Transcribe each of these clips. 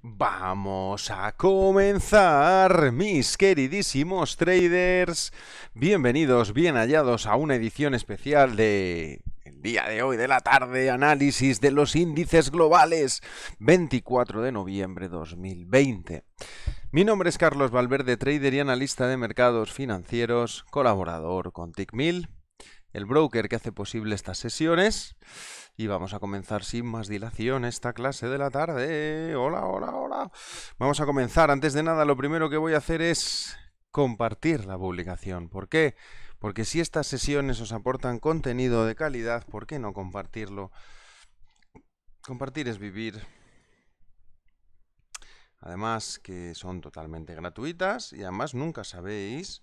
Vamos a comenzar, mis queridísimos traders. Bienvenidos, bien hallados a una edición especial de el día de hoy de la tarde, análisis de los índices globales, 24 de noviembre 2020. Mi nombre es Carlos Valverde, trader y analista de mercados financieros, colaborador con TICMIL el broker que hace posible estas sesiones. Y vamos a comenzar sin más dilación esta clase de la tarde. Hola, hola, hola. Vamos a comenzar. Antes de nada, lo primero que voy a hacer es compartir la publicación. ¿Por qué? Porque si estas sesiones os aportan contenido de calidad, ¿por qué no compartirlo? Compartir es vivir. Además que son totalmente gratuitas y además nunca sabéis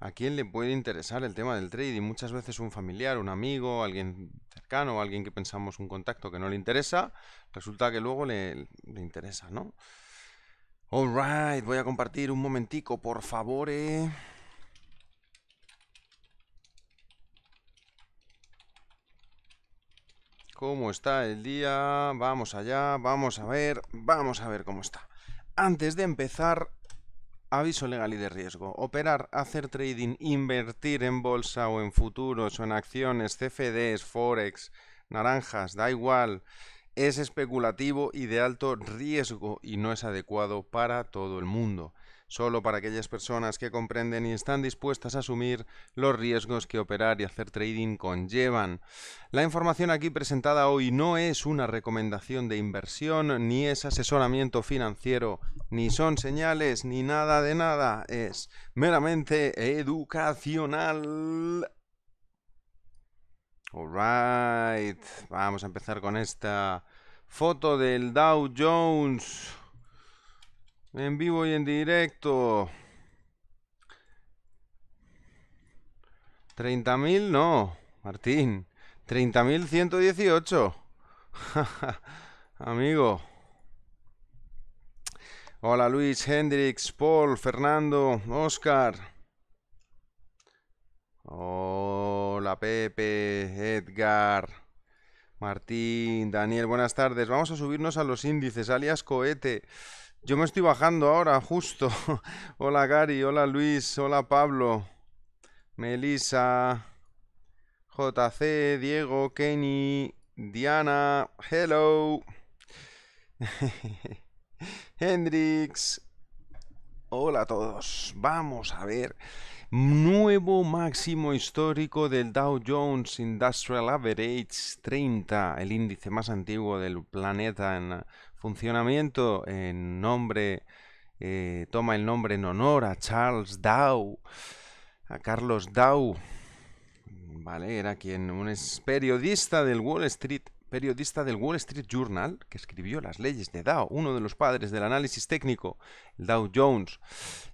¿A quién le puede interesar el tema del trading? Muchas veces un familiar, un amigo, alguien cercano, alguien que pensamos un contacto que no le interesa, resulta que luego le, interesa, ¿no? All right, voy a compartir un momentico, por favor. Eh. ¿Cómo está el día? Vamos allá, vamos a ver, vamos a ver cómo está. Antes de empezar, Aviso legal y de riesgo. Operar, hacer trading, invertir en bolsa o en futuros o en acciones, CFDs, Forex, naranjas, da igual. Es especulativo y de alto riesgo y no es adecuado para todo el mundo solo para aquellas personas que comprenden y están dispuestas a asumir los riesgos que operar y hacer trading conllevan. La información aquí presentada hoy no es una recomendación de inversión, ni es asesoramiento financiero, ni son señales, ni nada de nada, es meramente educacional. right, vamos a empezar con esta foto del Dow Jones. En vivo y en directo. 30.000, no, Martín. 30.118. Amigo. Hola Luis, Hendrix, Paul, Fernando, Oscar. Hola Pepe, Edgar, Martín, Daniel, buenas tardes. Vamos a subirnos a los índices, alias cohete. Yo me estoy bajando ahora, justo. hola Gary, hola Luis, hola Pablo, Melissa. JC, Diego, Kenny, Diana, hello. Hendrix. Hola a todos. Vamos a ver. Nuevo máximo histórico del Dow Jones Industrial Average 30, el índice más antiguo del planeta en funcionamiento en nombre, eh, toma el nombre en honor a Charles Dow, a Carlos Dow, ¿vale? Era quien, un periodista del Wall Street periodista del Wall Street Journal, que escribió las leyes de Dow, uno de los padres del análisis técnico, el Dow Jones.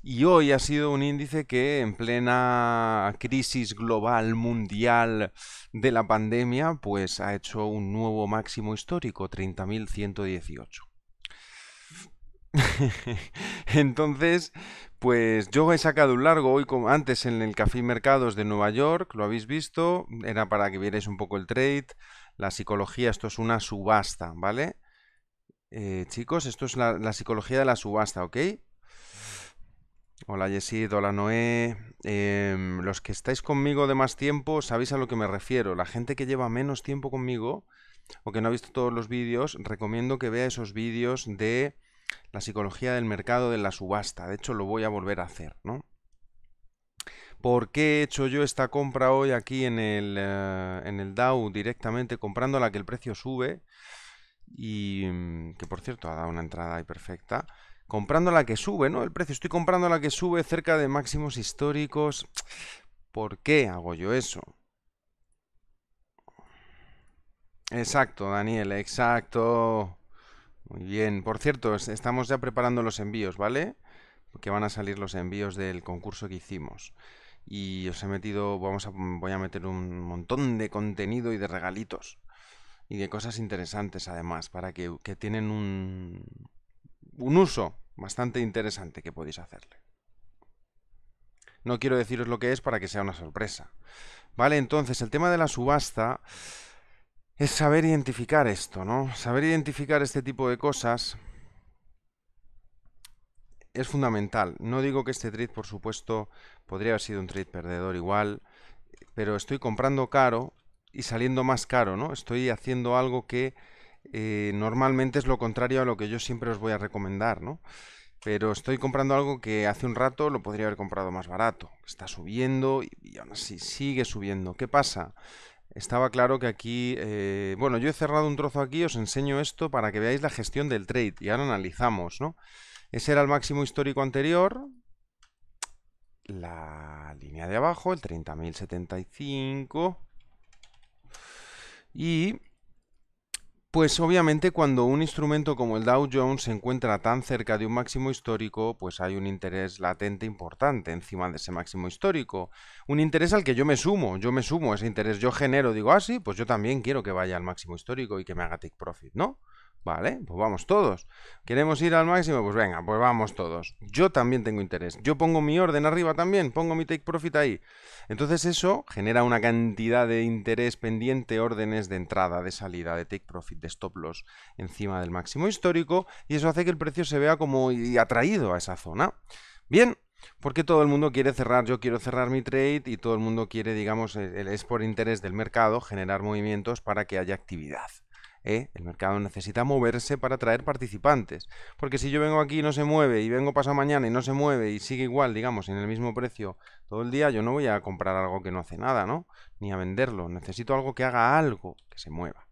Y hoy ha sido un índice que en plena crisis global mundial de la pandemia, pues ha hecho un nuevo máximo histórico, 30.118. Entonces, pues yo he sacado un largo hoy como antes en el Café Mercados de Nueva York, lo habéis visto, era para que vierais un poco el trade la psicología, esto es una subasta, ¿vale? Eh, chicos, esto es la, psicología de la subasta, ¿ok? Hola Yesid, hola Noé. Em, los que estáis conmigo de más tiempo sabéis a lo que me refiero. La gente que lleva menos tiempo conmigo o que no ha visto todos los vídeos, recomiendo que vea esos vídeos de la psicología del mercado de la subasta. De hecho, lo voy a volver a hacer, ¿no? ¿Por qué he hecho yo esta compra hoy aquí en el, eh, DAO directamente comprando la que el precio sube? Y mm, que por cierto ha dado una entrada ahí perfecta. Comprando la que sube, ¿no? El precio. Estoy comprando la que sube cerca de máximos históricos. ¿Por qué hago yo eso? Exacto, Daniel, exacto. Muy bien. Por cierto, estamos ya preparando los envíos, ¿vale? Porque van a salir los envíos del concurso que hicimos y os he metido, vamos a, voy a meter un montón de contenido y de regalitos y de cosas interesantes además, para que, tienen un, un uso bastante interesante que podéis hacerle. No quiero deciros lo que es para que sea una sorpresa. Vale, entonces el tema de la subasta es saber identificar esto, ¿no? Saber identificar este tipo de cosas es fundamental. No digo que este trade, por supuesto, podría haber sido un trade perdedor igual, pero estoy comprando caro y saliendo más caro, ¿no? Estoy haciendo algo que eh, normalmente es lo contrario a lo que yo siempre os voy a recomendar, ¿no? Pero estoy comprando algo que hace un rato lo podría haber comprado más barato. Está subiendo y, aún así sigue subiendo. ¿Qué pasa? Estaba claro que aquí... Eh, bueno, yo he cerrado un trozo aquí, os enseño esto para que veáis la gestión del trade y ahora analizamos, ¿no? Ese era el máximo histórico anterior. La línea de abajo, el 30.075. Y pues obviamente cuando un instrumento como el Dow Jones se encuentra tan cerca de un máximo histórico, pues hay un interés latente importante encima de ese máximo histórico. Un interés al que yo me sumo, yo me sumo a ese interés, yo genero, digo, ah, sí, pues yo también quiero que vaya al máximo histórico y que me haga take profit, ¿no? Vale, pues vamos todos. ¿Queremos ir al máximo? Pues venga, pues vamos todos. Yo también tengo interés. Yo pongo mi orden arriba también, pongo mi take profit ahí. Entonces eso genera una cantidad de interés pendiente, órdenes de entrada, de salida, de take profit, de stop loss encima del máximo histórico y eso hace que el precio se vea como atraído a esa zona. Bien, porque todo el mundo quiere cerrar, yo quiero cerrar mi trade y todo el mundo quiere, digamos, e-, es por interés del mercado generar movimientos para que haya actividad. ¿eh? El mercado necesita moverse para atraer participantes. Porque si yo vengo aquí y no se mueve, y vengo pasado mañana y no se mueve, y sigue igual, digamos, en el mismo precio todo el día, yo no voy a comprar algo que no hace nada, ¿no? Ni a venderlo. Necesito algo que haga algo, que se mueva.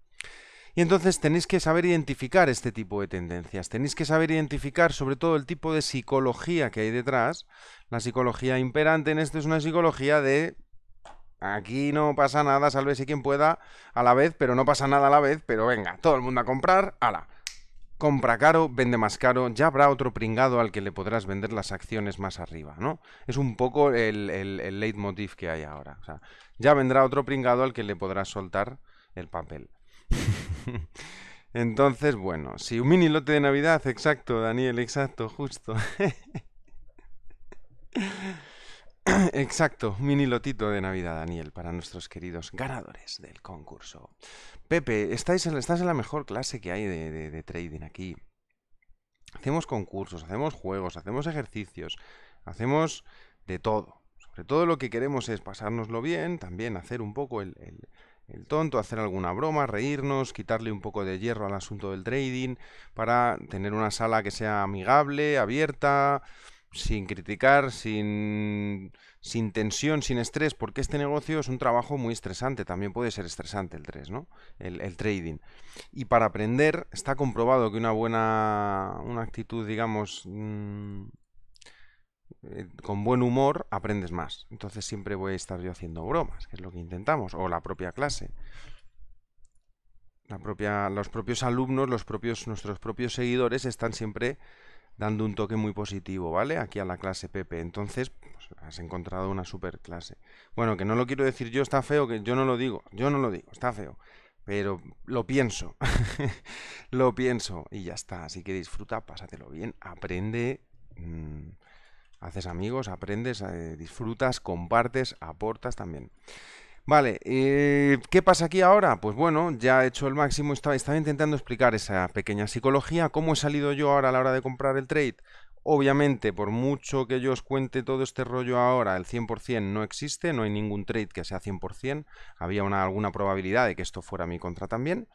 Y entonces tenéis que saber identificar este tipo de tendencias, tenéis que saber identificar sobre todo el tipo de psicología que hay detrás. La psicología imperante en esto es una psicología de Aquí no pasa nada, salve si quien pueda a la vez, pero no pasa nada a la vez, pero venga, todo el mundo a comprar, ala. Compra caro, vende más caro, ya habrá otro pringado al que le podrás vender las acciones más arriba, ¿no? Es un poco el, leitmotiv que hay ahora. O sea, ya vendrá otro pringado al que le podrás soltar el papel. Entonces, bueno, si un mini lote de Navidad, exacto, Daniel, exacto, justo. Exacto, mini lotito de Navidad, Daniel, para nuestros queridos ganadores del concurso. Pepe, estáis en, estás en la mejor clase que hay de, trading aquí. Hacemos concursos, hacemos juegos, hacemos ejercicios, hacemos de todo. Sobre todo lo que queremos es pasárnoslo bien, también hacer un poco el, el tonto, hacer alguna broma, reírnos, quitarle un poco de hierro al asunto del trading, para tener una sala que sea amigable, abierta, sin criticar, sin, sin tensión, sin estrés, porque este negocio es un trabajo muy estresante, también puede ser estresante el, ¿no? el, trading. Y para aprender está comprobado que una buena, una actitud, digamos, mm, eh, con buen humor, aprendes más. Entonces siempre voy a estar yo haciendo bromas, que es lo que intentamos, o la propia clase. La propia, los propios alumnos, los propios, nuestros propios seguidores están siempre dando un toque muy positivo, ¿vale? Aquí a la clase Pepe. Entonces, pues, has encontrado una super clase. Bueno, que no lo quiero decir yo, está feo, que yo no lo digo, yo no lo digo, está feo. Pero lo pienso, lo pienso y ya está. Así que disfruta, pásatelo bien, aprende, mm, haces amigos, aprendes, eh, disfrutas, compartes, aportas también. Vale, eh, ¿qué pasa aquí ahora? Pues bueno, ya he hecho el máximo, estaba, intentando explicar esa pequeña psicología, cómo he salido yo ahora a la hora de comprar el trade. Obviamente, por mucho que yo os cuente todo este rollo ahora, el 100% no existe, no hay ningún trade que sea 100%, había alguna probabilidad de que esto fuera mi contra también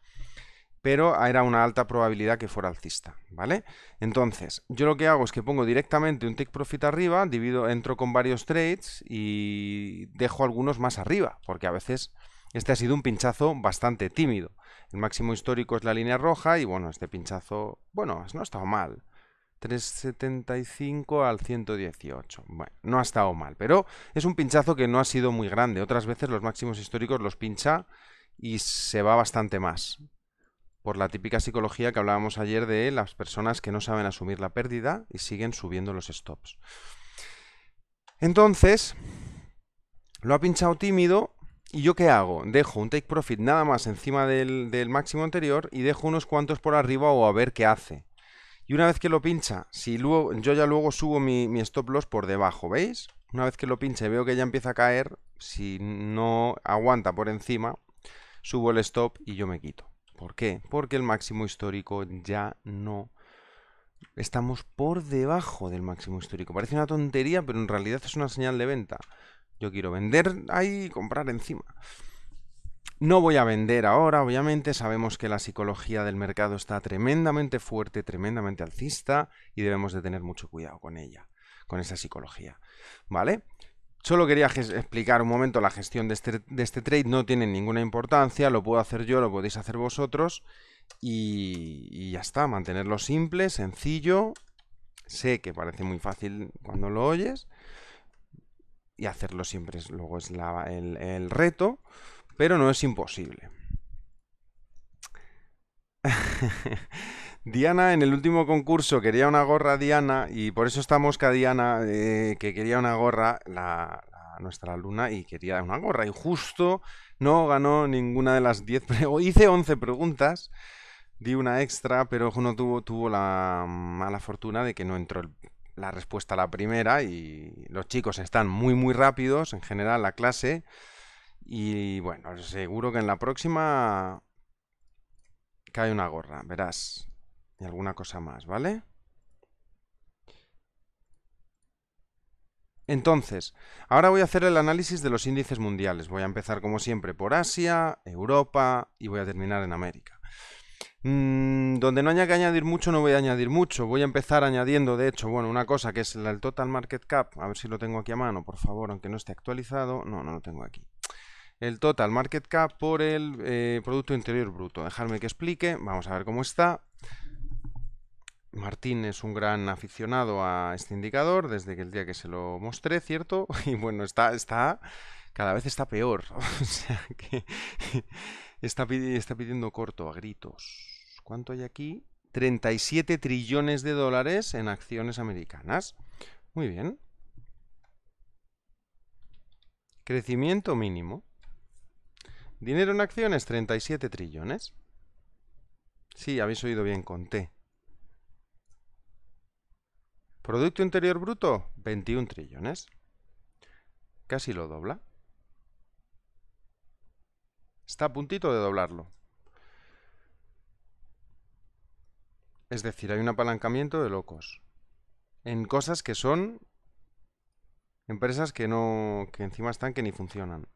pero era una alta probabilidad que fuera alcista, ¿vale? Entonces, yo lo que hago es que pongo directamente un take profit arriba, divido, entro con varios trades y dejo algunos más arriba, porque a veces este ha sido un pinchazo bastante tímido. El máximo histórico es la línea roja y bueno, este pinchazo, bueno, no ha estado mal. 375 al 118. Bueno, no ha estado mal, pero es un pinchazo que no ha sido muy grande. Otras veces los máximos históricos los pincha y se va bastante más por la típica psicología que hablábamos ayer de las personas que no saben asumir la pérdida y siguen subiendo los stops. Entonces, lo ha pinchado tímido ¿Y yo qué hago? Dejo un take profit nada más encima del, máximo anterior y dejo unos cuantos por arriba o a ver qué hace. Y una vez que lo pincha, si luego, yo ya luego subo mi, mi, stop loss por debajo, ¿veis? Una vez que lo pinche y veo que ya empieza a caer, si no aguanta por encima, subo el stop y yo me quito. ¿Por qué? Porque el máximo histórico ya no... Estamos por debajo del máximo histórico. Parece una tontería, pero en realidad es una señal de venta. Yo quiero vender ahí y comprar encima. No voy a vender ahora, obviamente. Sabemos que la psicología del mercado está tremendamente fuerte, tremendamente alcista y debemos de tener mucho cuidado con ella, con esa psicología. ¿Vale? Solo quería explicar un momento la gestión este, de este, trade, no tiene ninguna importancia, lo puedo hacer yo, lo podéis hacer vosotros y, ya está, mantenerlo simple, sencillo, sé que parece muy fácil cuando lo oyes y hacerlo siempre es, luego es el, el, reto, pero no es imposible. Diana, en el último concurso quería una gorra Diana y por eso está Mosca Diana, eh, que quería una gorra, nuestra Luna y quería una gorra. Y justo no ganó ninguna de las 10 preguntas. Hice 11 preguntas, di una extra, pero uno tuvo, tuvo la mala fortuna de que no entró la respuesta a la primera y los chicos están muy muy rápidos en general la clase y bueno, seguro que en la próxima cae una gorra, verás y alguna cosa más, ¿vale? Entonces, ahora voy a hacer el análisis de los índices mundiales. Voy a empezar como siempre por Asia, Europa y voy a terminar en América. Mm, donde no haya que añadir mucho, no voy a añadir mucho. Voy a empezar añadiendo, de hecho, bueno, una cosa que es el Total Market Cap. A ver si lo tengo aquí a mano, por favor, aunque no esté actualizado. No, no lo tengo aquí. El Total Market Cap por el eh, Producto Interior Bruto. Dejarme que explique. Vamos a ver cómo está. Martín es un gran aficionado a este indicador desde el día que se lo mostré, ¿cierto? Y bueno, está, está, cada vez está peor. o sea que está, está pidiendo corto a gritos. ¿Cuánto hay aquí? 37 trillones de dólares en acciones americanas. Muy bien. Crecimiento mínimo. Dinero en acciones, 37 trillones. Sí, habéis oído bien, con conté. Producto Interior Bruto, 21 trillones. Casi lo dobla. Está a puntito de doblarlo. Es decir, hay un apalancamiento de locos. En cosas que son empresas que no. que encima están que ni funcionan.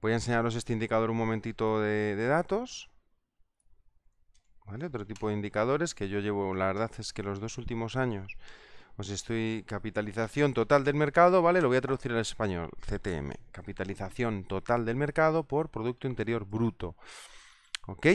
Voy a enseñaros este indicador un momentito de, datos. Otro tipo de indicadores que yo llevo, la verdad es que los dos últimos años pues estoy capitalización total del mercado, ¿vale? Lo voy a traducir al español, CTM, capitalización total del mercado por Producto Interior Bruto, ¿ok?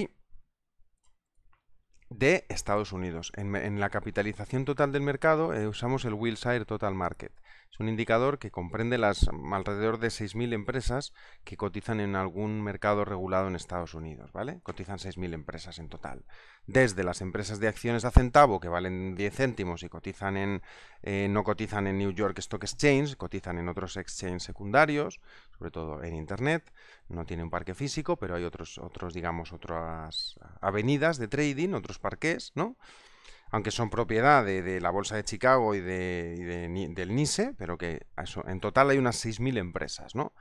de Estados Unidos. En, la capitalización total del mercado eh, usamos el Wilshire Total Market. Es un indicador que comprende las mm, alrededor de 6.000 empresas que cotizan en algún mercado regulado en Estados Unidos, ¿vale? Cotizan 6.000 empresas en total. Desde las empresas de acciones a centavo que valen 10 céntimos y cotizan en eh, no cotizan en New York Stock Exchange, cotizan en otros exchanges secundarios, sobre todo en Internet. No tiene un parque físico, pero hay otros, otros digamos, otras avenidas de trading, otros parques, ¿no? Aunque son propiedad de, la Bolsa de Chicago y, de, del NISE, pero que en total hay unas 6.000 empresas, ¿no?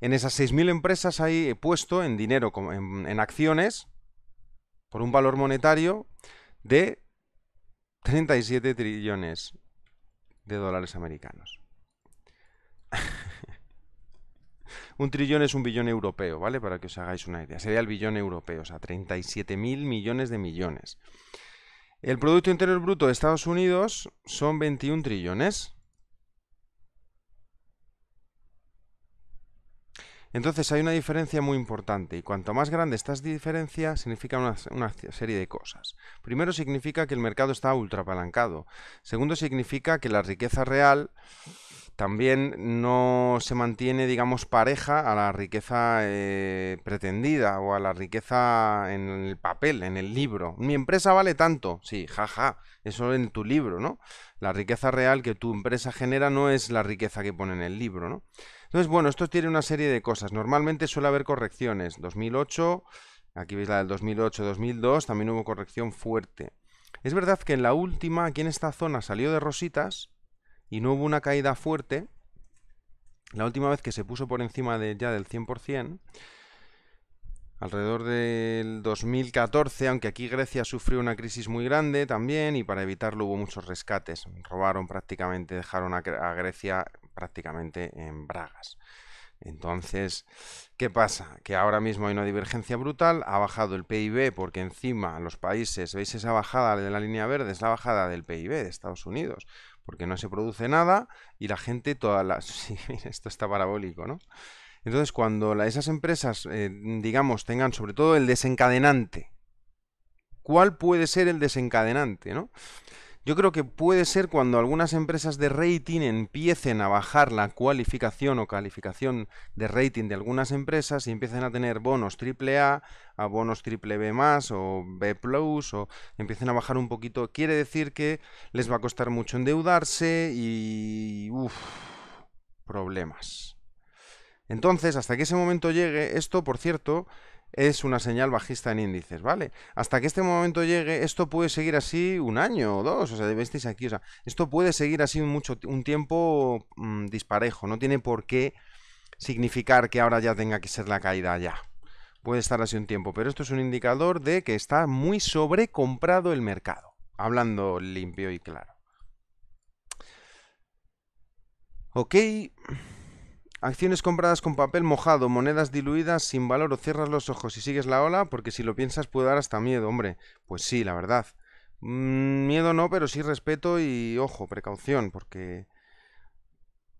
En esas 6.000 empresas hay puesto en dinero, en, en acciones, por un valor monetario de 37 trillones de dólares americanos. Un trillón es un billón europeo, ¿vale? Para que os hagáis una idea. Sería el billón europeo, o sea, 37.000 millones de millones. El Producto Interior Bruto de Estados Unidos son 21 trillones. Entonces hay una diferencia muy importante y cuanto más grande esta diferencia significa una, una, serie de cosas. Primero significa que el mercado está ultrapalancado. Segundo significa que la riqueza real también no se mantiene, digamos, pareja a la riqueza eh, pretendida o a la riqueza en el papel, en el libro. Mi empresa vale tanto, sí, jaja, eso en tu libro, ¿no? La riqueza real que tu empresa genera no es la riqueza que pone en el libro, ¿no? Entonces, bueno, esto tiene una serie de cosas. Normalmente suele haber correcciones. 2008, aquí veis la del 2008-2002, también hubo corrección fuerte. Es verdad que en la última, aquí en esta zona, salió de rositas y no hubo una caída fuerte, la última vez que se puso por encima de, ya del 100%, alrededor del 2014, aunque aquí Grecia sufrió una crisis muy grande también y para evitarlo hubo muchos rescates. Robaron prácticamente, dejaron a, a Grecia prácticamente en bragas. Entonces, ¿qué pasa? Que ahora mismo hay una divergencia brutal, ha bajado el PIB porque encima los países, veis esa bajada de la línea verde, es la bajada del PIB de Estados Unidos porque no se produce nada y la gente toda la... Sí, esto está parabólico, ¿no? Entonces, cuando esas empresas, eh, digamos, tengan sobre todo el desencadenante, ¿cuál puede ser el desencadenante, no? Yo creo que puede ser cuando algunas empresas de rating empiecen a bajar la cualificación o calificación de rating de algunas empresas y empiecen a tener bonos AAA, a bonos triple B más o B plus o empiecen a bajar un poquito. Quiere decir que les va a costar mucho endeudarse y... ¡Uff! problemas. Entonces, hasta que ese momento llegue, esto, por cierto, es una señal bajista en índices, ¿vale? Hasta que este momento llegue, esto puede seguir así un año o dos, o sea, aquí, o sea, esto puede seguir así mucho, un tiempo mm, disparejo, no tiene por qué significar que ahora ya tenga que ser la caída ya. Puede estar así un tiempo, pero esto es un indicador de que está muy sobrecomprado el mercado, hablando limpio y claro. Ok. Acciones compradas con papel mojado, monedas diluidas sin valor o cierras los ojos y sigues la ola porque si lo piensas puede dar hasta miedo, hombre. Pues sí, la verdad. Mm, miedo no, pero sí respeto y ojo, precaución, porque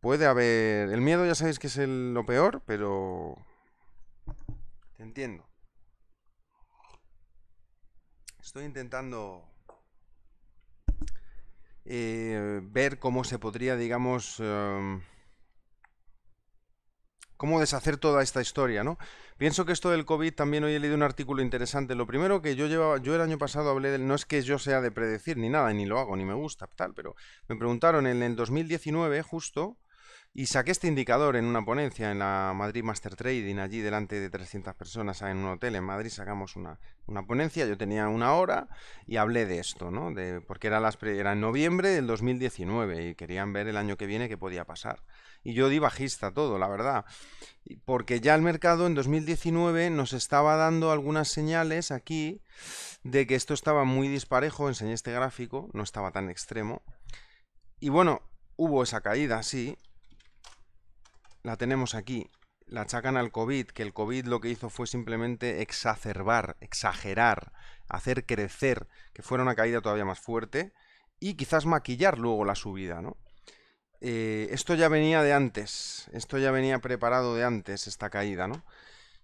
puede haber... El miedo ya sabéis que es lo peor, pero... Te entiendo. Estoy intentando eh, ver cómo se podría, digamos... Em, cómo deshacer toda esta historia, ¿no? Pienso que esto del COVID también hoy he leído un artículo interesante. Lo primero que yo llevaba, yo el año pasado hablé del, no es que yo sea de predecir ni nada, ni lo hago, ni me gusta, tal, pero me preguntaron en el 2019 justo, y saqué este indicador en una ponencia en la Madrid Master Trading, allí delante de 300 personas en un hotel en Madrid, sacamos una, ponencia, yo tenía una hora y hablé de esto, ¿no? De, porque era, las, era en noviembre del 2019 y querían ver el año que viene qué podía pasar y yo di bajista todo, la verdad. Porque ya el mercado en 2019 nos estaba dando algunas señales aquí de que esto estaba muy disparejo, enseñé este gráfico, no estaba tan extremo. Y bueno, hubo esa caída, sí. La tenemos aquí. La achacan al COVID, que el COVID lo que hizo fue simplemente exacerbar, exagerar, hacer crecer, que fuera una caída todavía más fuerte y quizás maquillar luego la subida, ¿no? Eh, esto ya venía de antes, esto ya venía preparado de antes, esta caída, ¿no?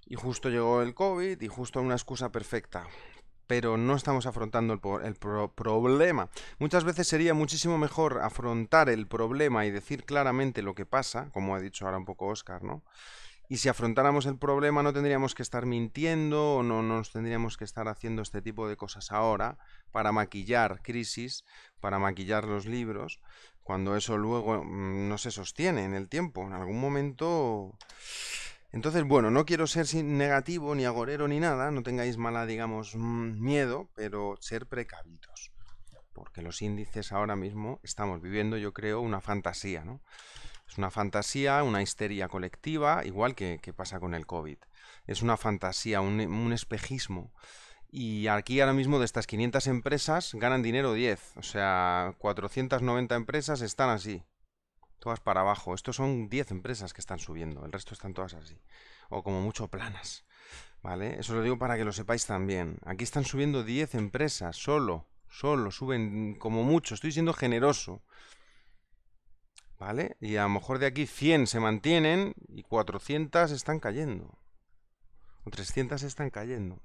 Y justo llegó el COVID y justo una excusa perfecta. Pero no estamos afrontando el, problema. Muchas veces sería muchísimo mejor afrontar el problema y decir claramente lo que pasa, como ha dicho ahora un poco Oscar, ¿no? Y si afrontáramos el problema no tendríamos que estar mintiendo o no nos tendríamos que estar haciendo este tipo de cosas ahora, para maquillar crisis, para maquillar los libros, cuando eso luego mm, no se sostiene en el tiempo, en algún momento... Entonces, bueno, no quiero ser negativo ni agorero ni nada, no tengáis mala, digamos, mm, miedo, pero ser precavidos. Porque los índices ahora mismo estamos viviendo, yo creo, una fantasía, ¿no? Es una fantasía, una histeria colectiva, igual que, pasa con el COVID. Es una fantasía, un espejismo y aquí ahora mismo de estas 500 empresas ganan dinero 10. O sea, 490 empresas están así. Todas para abajo. Estos son 10 empresas que están subiendo. El resto están todas así. O como mucho planas. ¿Vale? Eso lo digo para que lo sepáis también. Aquí están subiendo 10 empresas. Solo. Solo. Suben como mucho. Estoy siendo generoso. ¿Vale? Y a lo mejor de aquí 100 se mantienen y 400 están cayendo. O 300 están cayendo.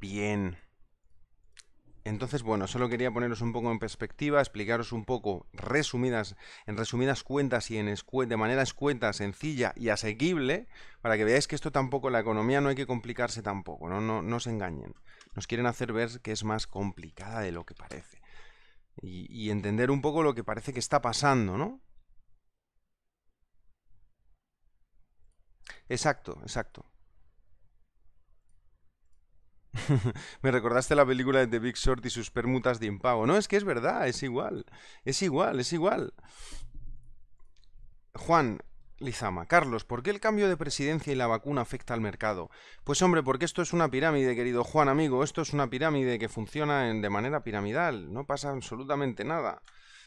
Bien. Entonces, bueno, solo quería poneros un poco en perspectiva, explicaros un poco, resumidas, en resumidas cuentas y de manera escueta, sencilla y asequible, para que veáis que esto tampoco, la economía no hay que complicarse tampoco, no, no, se engañen. Nos quieren hacer ver que es más complicada de lo que parece. y entender un poco lo que parece que está pasando, ¿no? Exacto, exacto. Me recordaste la película de The Big Short y sus permutas de impago. No, es que es verdad, es igual. Es igual, es igual. Juan, Lizama, Carlos, ¿por qué el cambio de presidencia y la vacuna afecta al mercado? Pues hombre, porque esto es una pirámide, querido Juan, amigo, esto es una pirámide que funciona de manera piramidal, no pasa absolutamente nada.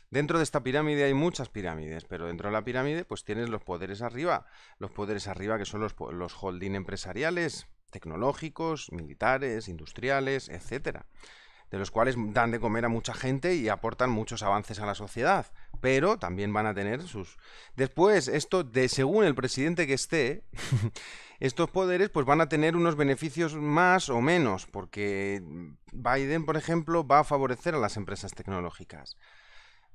Dentro de esta pirámide hay muchas pirámides, pero dentro de la pirámide pues tienes los poderes arriba, los poderes arriba que son los, los holding empresariales, tecnológicos, militares, industriales, etcétera, de los cuales dan de comer a mucha gente y aportan muchos avances a la sociedad, pero también van a tener sus... Después, esto, de según el presidente que esté, estos poderes pues van a tener unos beneficios más o menos, porque Biden, por ejemplo, va a favorecer a las empresas tecnológicas.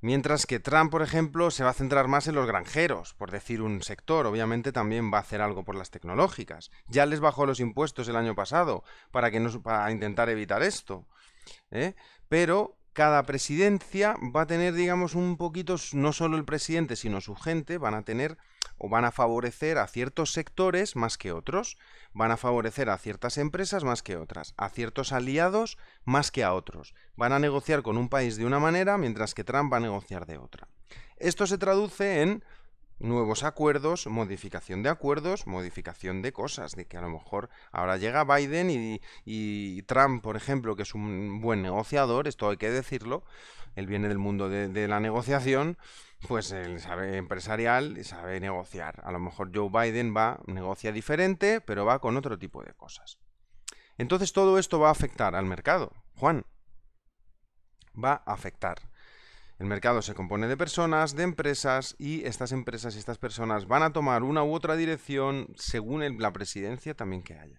Mientras que Trump, por ejemplo, se va a centrar más en los granjeros, por decir un sector, obviamente también va a hacer algo por las tecnológicas. Ya les bajó los impuestos el año pasado para, que no, para intentar evitar esto. ¿eh? Pero cada presidencia va a tener, digamos, un poquito, no solo el presidente, sino su gente, van a tener o van a favorecer a ciertos sectores más que otros, van a favorecer a ciertas empresas más que otras, a ciertos aliados más que a otros. Van a negociar con un país de una manera mientras que Trump va a negociar de otra. Esto se traduce en nuevos acuerdos, modificación de acuerdos, modificación de cosas, de que a lo mejor ahora llega Biden y, Trump, por ejemplo, que es un buen negociador, esto hay que decirlo, él viene del mundo de, de la negociación, pues él sabe empresarial y sabe negociar. A lo mejor Joe Biden va, negocia diferente, pero va con otro tipo de cosas. Entonces todo esto va a afectar al mercado, Juan. Va a afectar. El mercado se compone de personas, de empresas y estas empresas y estas personas van a tomar una u otra dirección según la presidencia también que haya.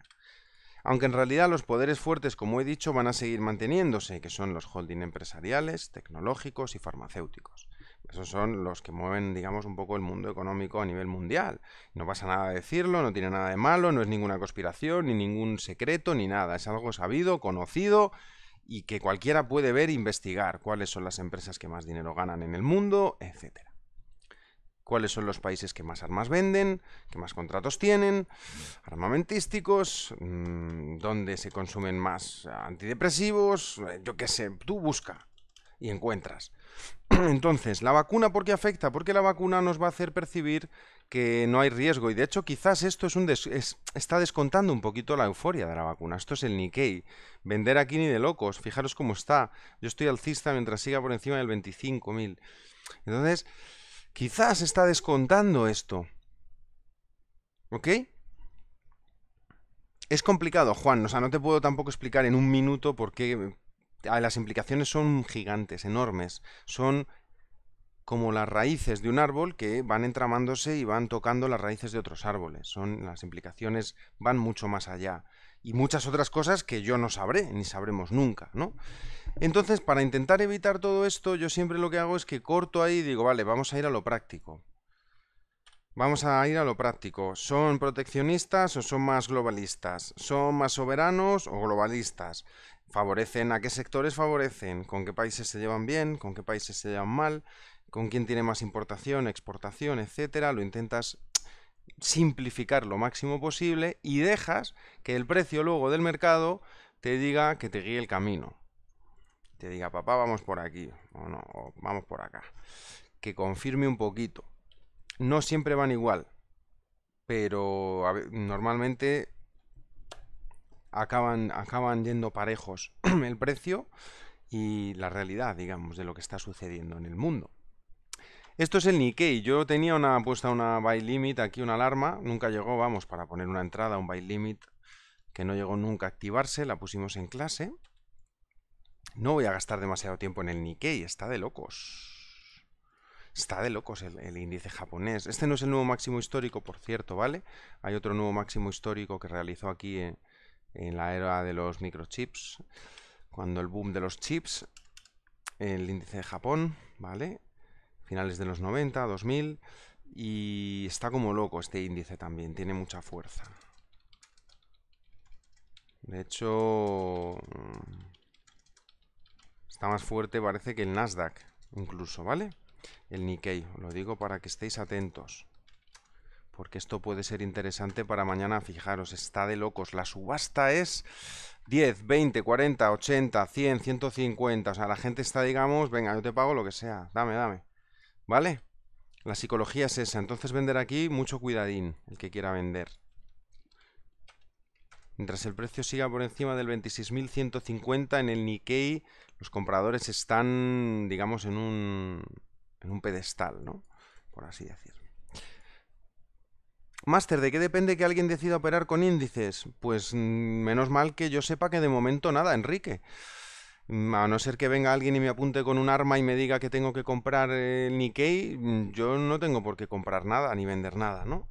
Aunque en realidad los poderes fuertes, como he dicho, van a seguir manteniéndose, que son los holding empresariales, tecnológicos y farmacéuticos. Esos son los que mueven, digamos, un poco el mundo económico a nivel mundial. No pasa nada decirlo, no tiene nada de malo, no es ninguna conspiración, ni ningún secreto, ni nada. Es algo sabido, conocido y que cualquiera puede ver e investigar cuáles son las empresas que más dinero ganan en el mundo, etcétera Cuáles son los países que más armas venden, que más contratos tienen, armamentísticos, mm, dónde se consumen más antidepresivos, eh, yo qué sé, tú busca y encuentras. Entonces, ¿la vacuna por qué afecta? Porque la vacuna nos va a hacer percibir que no hay riesgo. Y de hecho, quizás esto es un está descontando un poquito la euforia de la vacuna. Esto es el Nikkei. Vender aquí ni de locos. Fijaros cómo está. Yo estoy alcista mientras siga por encima del 25.000. Entonces, quizás está descontando esto. ¿Ok? Es complicado, Juan. O sea, no te puedo tampoco explicar en un minuto por qué eh, las implicaciones son gigantes, enormes. Son como las raíces de un árbol que van entramándose y van tocando las raíces de otros árboles. Son las implicaciones van mucho más allá y muchas otras cosas que yo no sabré ni sabremos nunca, ¿no? Entonces, para intentar evitar todo esto, yo siempre lo que hago es que corto ahí y digo, vale, vamos a ir a lo práctico. Vamos a ir a lo práctico. ¿Son proteccionistas o son más globalistas? ¿Son más soberanos o globalistas? ¿Favorecen a qué sectores favorecen? ¿Con qué países se llevan bien? ¿Con qué países se llevan mal? con quién tiene más importación, exportación, etcétera, lo intentas simplificar lo máximo posible y dejas que el precio luego del mercado te diga que te guíe el camino. Te diga, papá, vamos por aquí, o no, vamos por acá. Que confirme un poquito. No siempre van igual, pero normalmente acaban, acaban yendo parejos el precio y la realidad, digamos, de lo que está sucediendo en el mundo. Esto es el Nikkei. Yo tenía una puesta una buy limit, aquí una alarma. Nunca llegó, vamos, para poner una entrada, un buy limit, que no llegó nunca a activarse. La pusimos en clase. No voy a gastar demasiado tiempo en el Nikkei, está de locos. Está de locos el, índice japonés. Este no es el nuevo máximo histórico, por cierto, ¿vale? Hay otro nuevo máximo histórico que realizó aquí en, eh, en la era de los microchips, cuando el boom de los chips, el índice de Japón, ¿vale? finales de los 90, 2000, y está como loco este índice también, tiene mucha fuerza. De hecho, mm, está más fuerte parece que el Nasdaq, incluso, ¿vale? El Nikkei, lo digo para que estéis atentos. Porque esto puede ser interesante para mañana, fijaros, está de locos. La subasta es 10, 20, 40, 80, 100, 150. O sea, la gente está, digamos, venga, yo te pago lo que sea, dame, dame. ¿Vale? La psicología es esa. Entonces vender aquí, mucho cuidadín, el que quiera vender. Mientras el precio siga por encima del 26.150 en el Nikkei, los compradores están, digamos, en un, en un pedestal, ¿no? Por así decir. Máster, ¿de qué depende que alguien decida operar con índices? Pues mm, menos mal que yo sepa que de momento nada, Enrique. Mm, a no ser que venga alguien y me apunte con un arma y me diga que tengo que comprar el Nikkei, mm, yo no tengo por qué comprar nada ni vender nada, ¿no?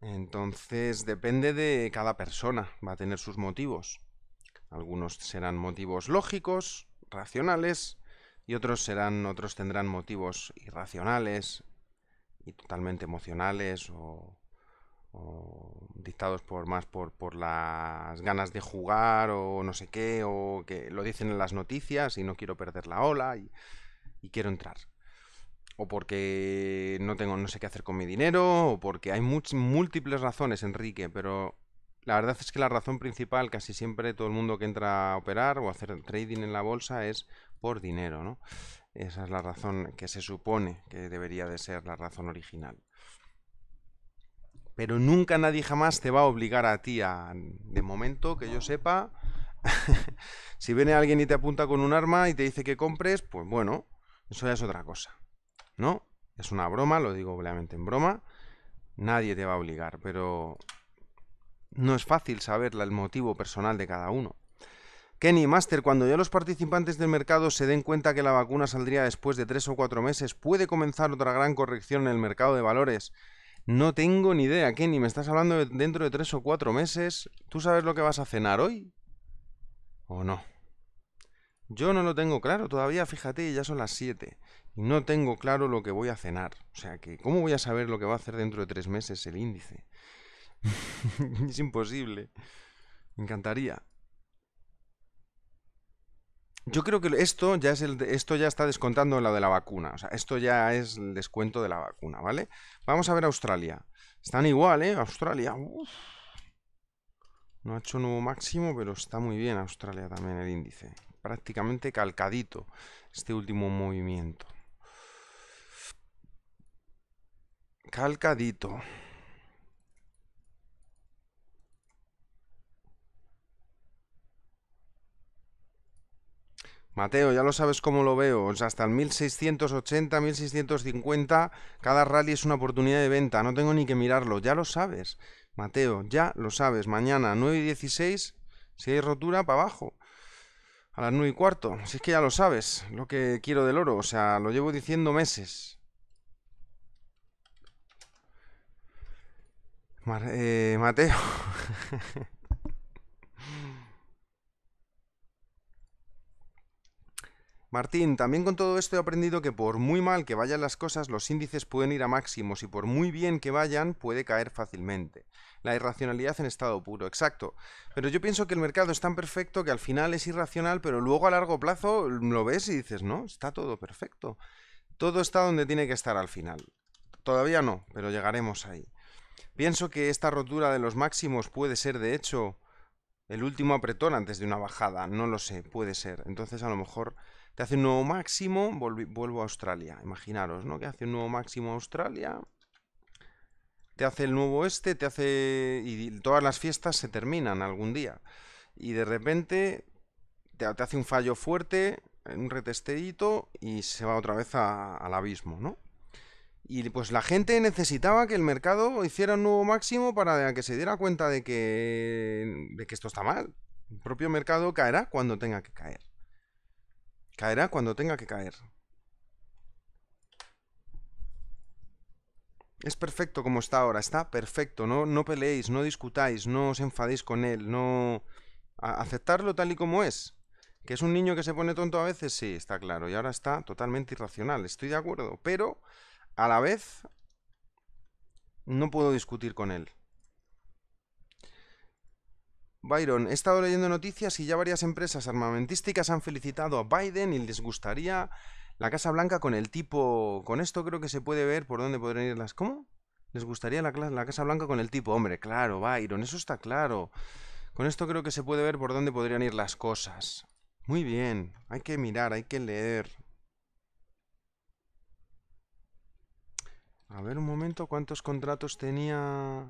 Entonces depende de cada persona, va a tener sus motivos. Algunos serán motivos lógicos, racionales, y otros serán, otros tendrán motivos irracionales y totalmente emocionales o o dictados por más por, por, las ganas de jugar o no sé qué, o que lo dicen en las noticias y no quiero perder la ola y, quiero entrar. O porque no tengo, no sé qué hacer con mi dinero, o porque hay múltiples razones, Enrique, pero la verdad es que la razón principal, casi siempre todo el mundo que entra a operar o hacer trading en la bolsa es por dinero, ¿no? Esa es la razón que se supone que debería de ser la razón original pero nunca nadie jamás te va a obligar a ti a, de momento que yo sepa, si viene alguien y te apunta con un arma y te dice que compres, pues bueno, eso ya es otra cosa, ¿no? Es una broma, lo digo obviamente en broma, nadie te va a obligar, pero no es fácil saber el motivo personal de cada uno. Kenny, Master, cuando ya los participantes del mercado se den cuenta que la vacuna saldría después de tres o cuatro meses, puede comenzar otra gran corrección en el mercado de valores. No tengo ni idea, Kenny. Me estás hablando de dentro de tres o cuatro meses. ¿Tú sabes lo que vas a cenar hoy? ¿O no? Yo no lo tengo claro todavía, fíjate, ya son las siete. Y no tengo claro lo que voy a cenar. O sea que, ¿cómo voy a saber lo que va a hacer dentro de tres meses el índice? es imposible. Me encantaría. Yo creo que esto ya es el, esto ya está descontando lo de la vacuna. O sea, esto ya es el descuento de la vacuna, ¿vale? Vamos a ver Australia. Están igual, ¿eh? Australia. No ha hecho nuevo máximo, pero está muy bien Australia también el índice. Prácticamente calcadito este último movimiento. Calcadito. Mateo, ya lo sabes cómo lo veo. O sea, hasta el 1680, 1650, cada rally es una oportunidad de venta. No tengo ni que mirarlo, ya lo sabes. Mateo, ya lo sabes. Mañana, 9 y 16, si hay rotura, para abajo. A las 9 y cuarto. Si es que ya lo sabes, lo que quiero del oro. O sea, lo llevo diciendo meses. Eh, Mateo. Martín, también con todo esto he aprendido que por muy mal que vayan las cosas, los índices pueden ir a máximos y por muy bien que vayan, puede caer fácilmente. La irracionalidad en estado puro, exacto. Pero yo pienso que el mercado es tan perfecto que al final es irracional, pero luego a largo plazo lo ves y dices, no, está todo perfecto. Todo está donde tiene que estar al final. Todavía no, pero llegaremos ahí. Pienso que esta rotura de los máximos puede ser, de hecho, el último apretón antes de una bajada. No lo sé, puede ser. Entonces a lo mejor te hace un nuevo máximo, vuelvo a Australia. Imaginaros, ¿no? Que hace un nuevo máximo a Australia. Te hace el nuevo este, te hace... Y todas las fiestas se terminan algún día. Y de repente te, hace un fallo fuerte, eh, un retesterito y se va otra vez al abismo, ¿no? Y pues la gente necesitaba que el mercado hiciera un nuevo máximo para que se diera cuenta de que, de que esto está mal. El propio mercado caerá cuando tenga que caer. Caerá cuando tenga que caer. Es perfecto como está ahora, está perfecto. No, no peleéis, no discutáis, no os enfadéis con él, no... aceptarlo tal y como es. ¿Que es un niño que se pone tonto a veces? Sí, está claro. Y ahora está totalmente irracional, estoy de acuerdo. Pero, a la vez, no puedo discutir con él. Byron, he estado leyendo noticias y ya varias empresas armamentísticas han felicitado a Biden y les gustaría la Casa Blanca con el tipo... Con esto creo que se puede ver por dónde podrían ir las... ¿Cómo? Les gustaría la, la Casa Blanca con el tipo... Hombre, claro, Byron, eso está claro. Con esto creo que se puede ver por dónde podrían ir las cosas. Muy bien, hay que mirar, hay que leer. A ver un momento, ¿cuántos contratos tenía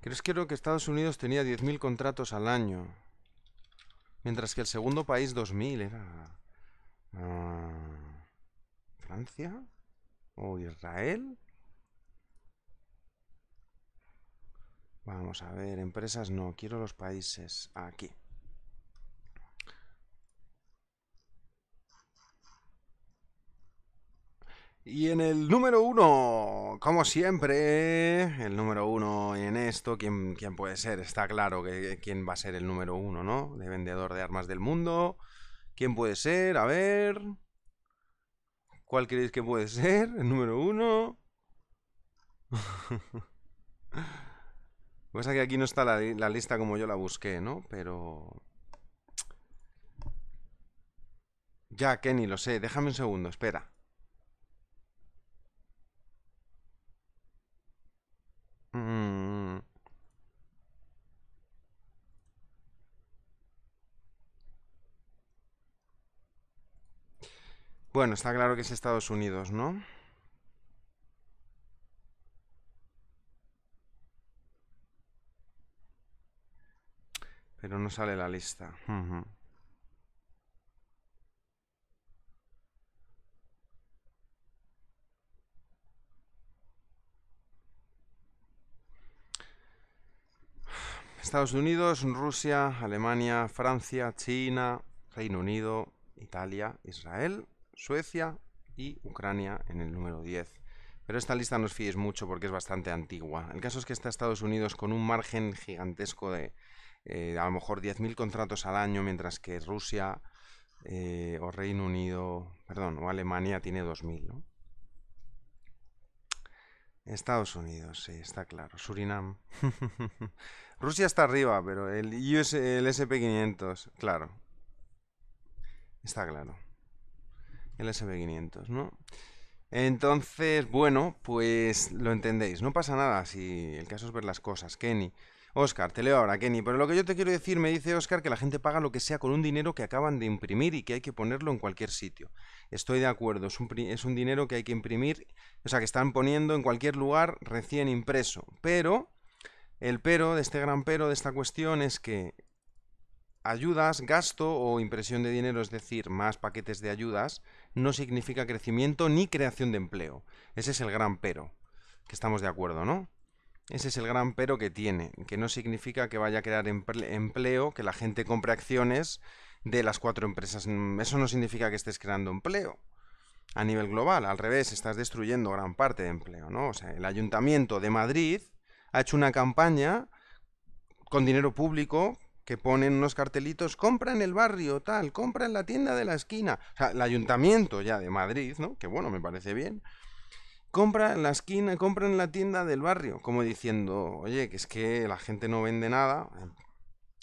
¿Crees que creo que Estados Unidos tenía 10.000 contratos al año? Mientras que el segundo país 2.000 era... Ah, ¿Francia? ¿O Israel? Vamos a ver, empresas no, quiero los países aquí. Y en el número uno, como siempre, el número uno en esto, ¿quién, puede ser? Está claro que quién va a ser el número uno, ¿no? De vendedor de armas del mundo. ¿Quién puede ser? A ver. ¿Cuál creéis que puede ser? El número uno. Pues que aquí no está la, la lista como yo la busqué, ¿no? Pero. Ya, Kenny, lo sé. Déjame un segundo, espera. Mm, mm, mm. Bueno, está claro que es Estados Unidos, ¿no? Pero no sale la lista. Estados Unidos, Rusia, Alemania, Francia, China, Reino Unido, Italia, Israel, Suecia y Ucrania en el número 10. Pero esta lista no os mucho porque es bastante antigua. El caso es que está Estados Unidos con un margen gigantesco de eh, a lo mejor 10.000 contratos al año, mientras que Rusia eh, o Reino Unido, perdón, o Alemania tiene 2.000. ¿no? Estados Unidos, sí, está claro. Surinam. Rusia está arriba, pero el, el SP500, claro. Está claro. El SP500, ¿no? Entonces, bueno, pues lo entendéis. No pasa nada si el caso es ver las cosas. Kenny. Oscar, te leo ahora, Kenny, pero lo que yo te quiero decir, me dice Oscar, que la gente paga lo que sea con un dinero que acaban de imprimir y que hay que ponerlo en cualquier sitio. Estoy de acuerdo, es un, es un dinero que hay que imprimir, o sea, que están poniendo en cualquier lugar recién impreso. Pero, el pero de este gran pero de esta cuestión es que ayudas, gasto o impresión de dinero, es decir, más paquetes de ayudas, no significa crecimiento ni creación de empleo. Ese es el gran pero, que estamos de acuerdo, ¿no? Ese es el gran pero que tiene, que no significa que vaya a crear empleo, que la gente compre acciones de las cuatro empresas. Mm, eso no significa que estés creando empleo a nivel global. Al revés, estás destruyendo gran parte de empleo, ¿no? O sea, el Ayuntamiento de Madrid ha hecho una campaña con dinero público que ponen unos cartelitos, compra en el barrio, tal, compra en la tienda de la esquina. O sea, el Ayuntamiento ya de Madrid, ¿no? Que bueno, me parece bien compra en la esquina, compra en la tienda del barrio, como diciendo, oye, que es que la gente no vende nada,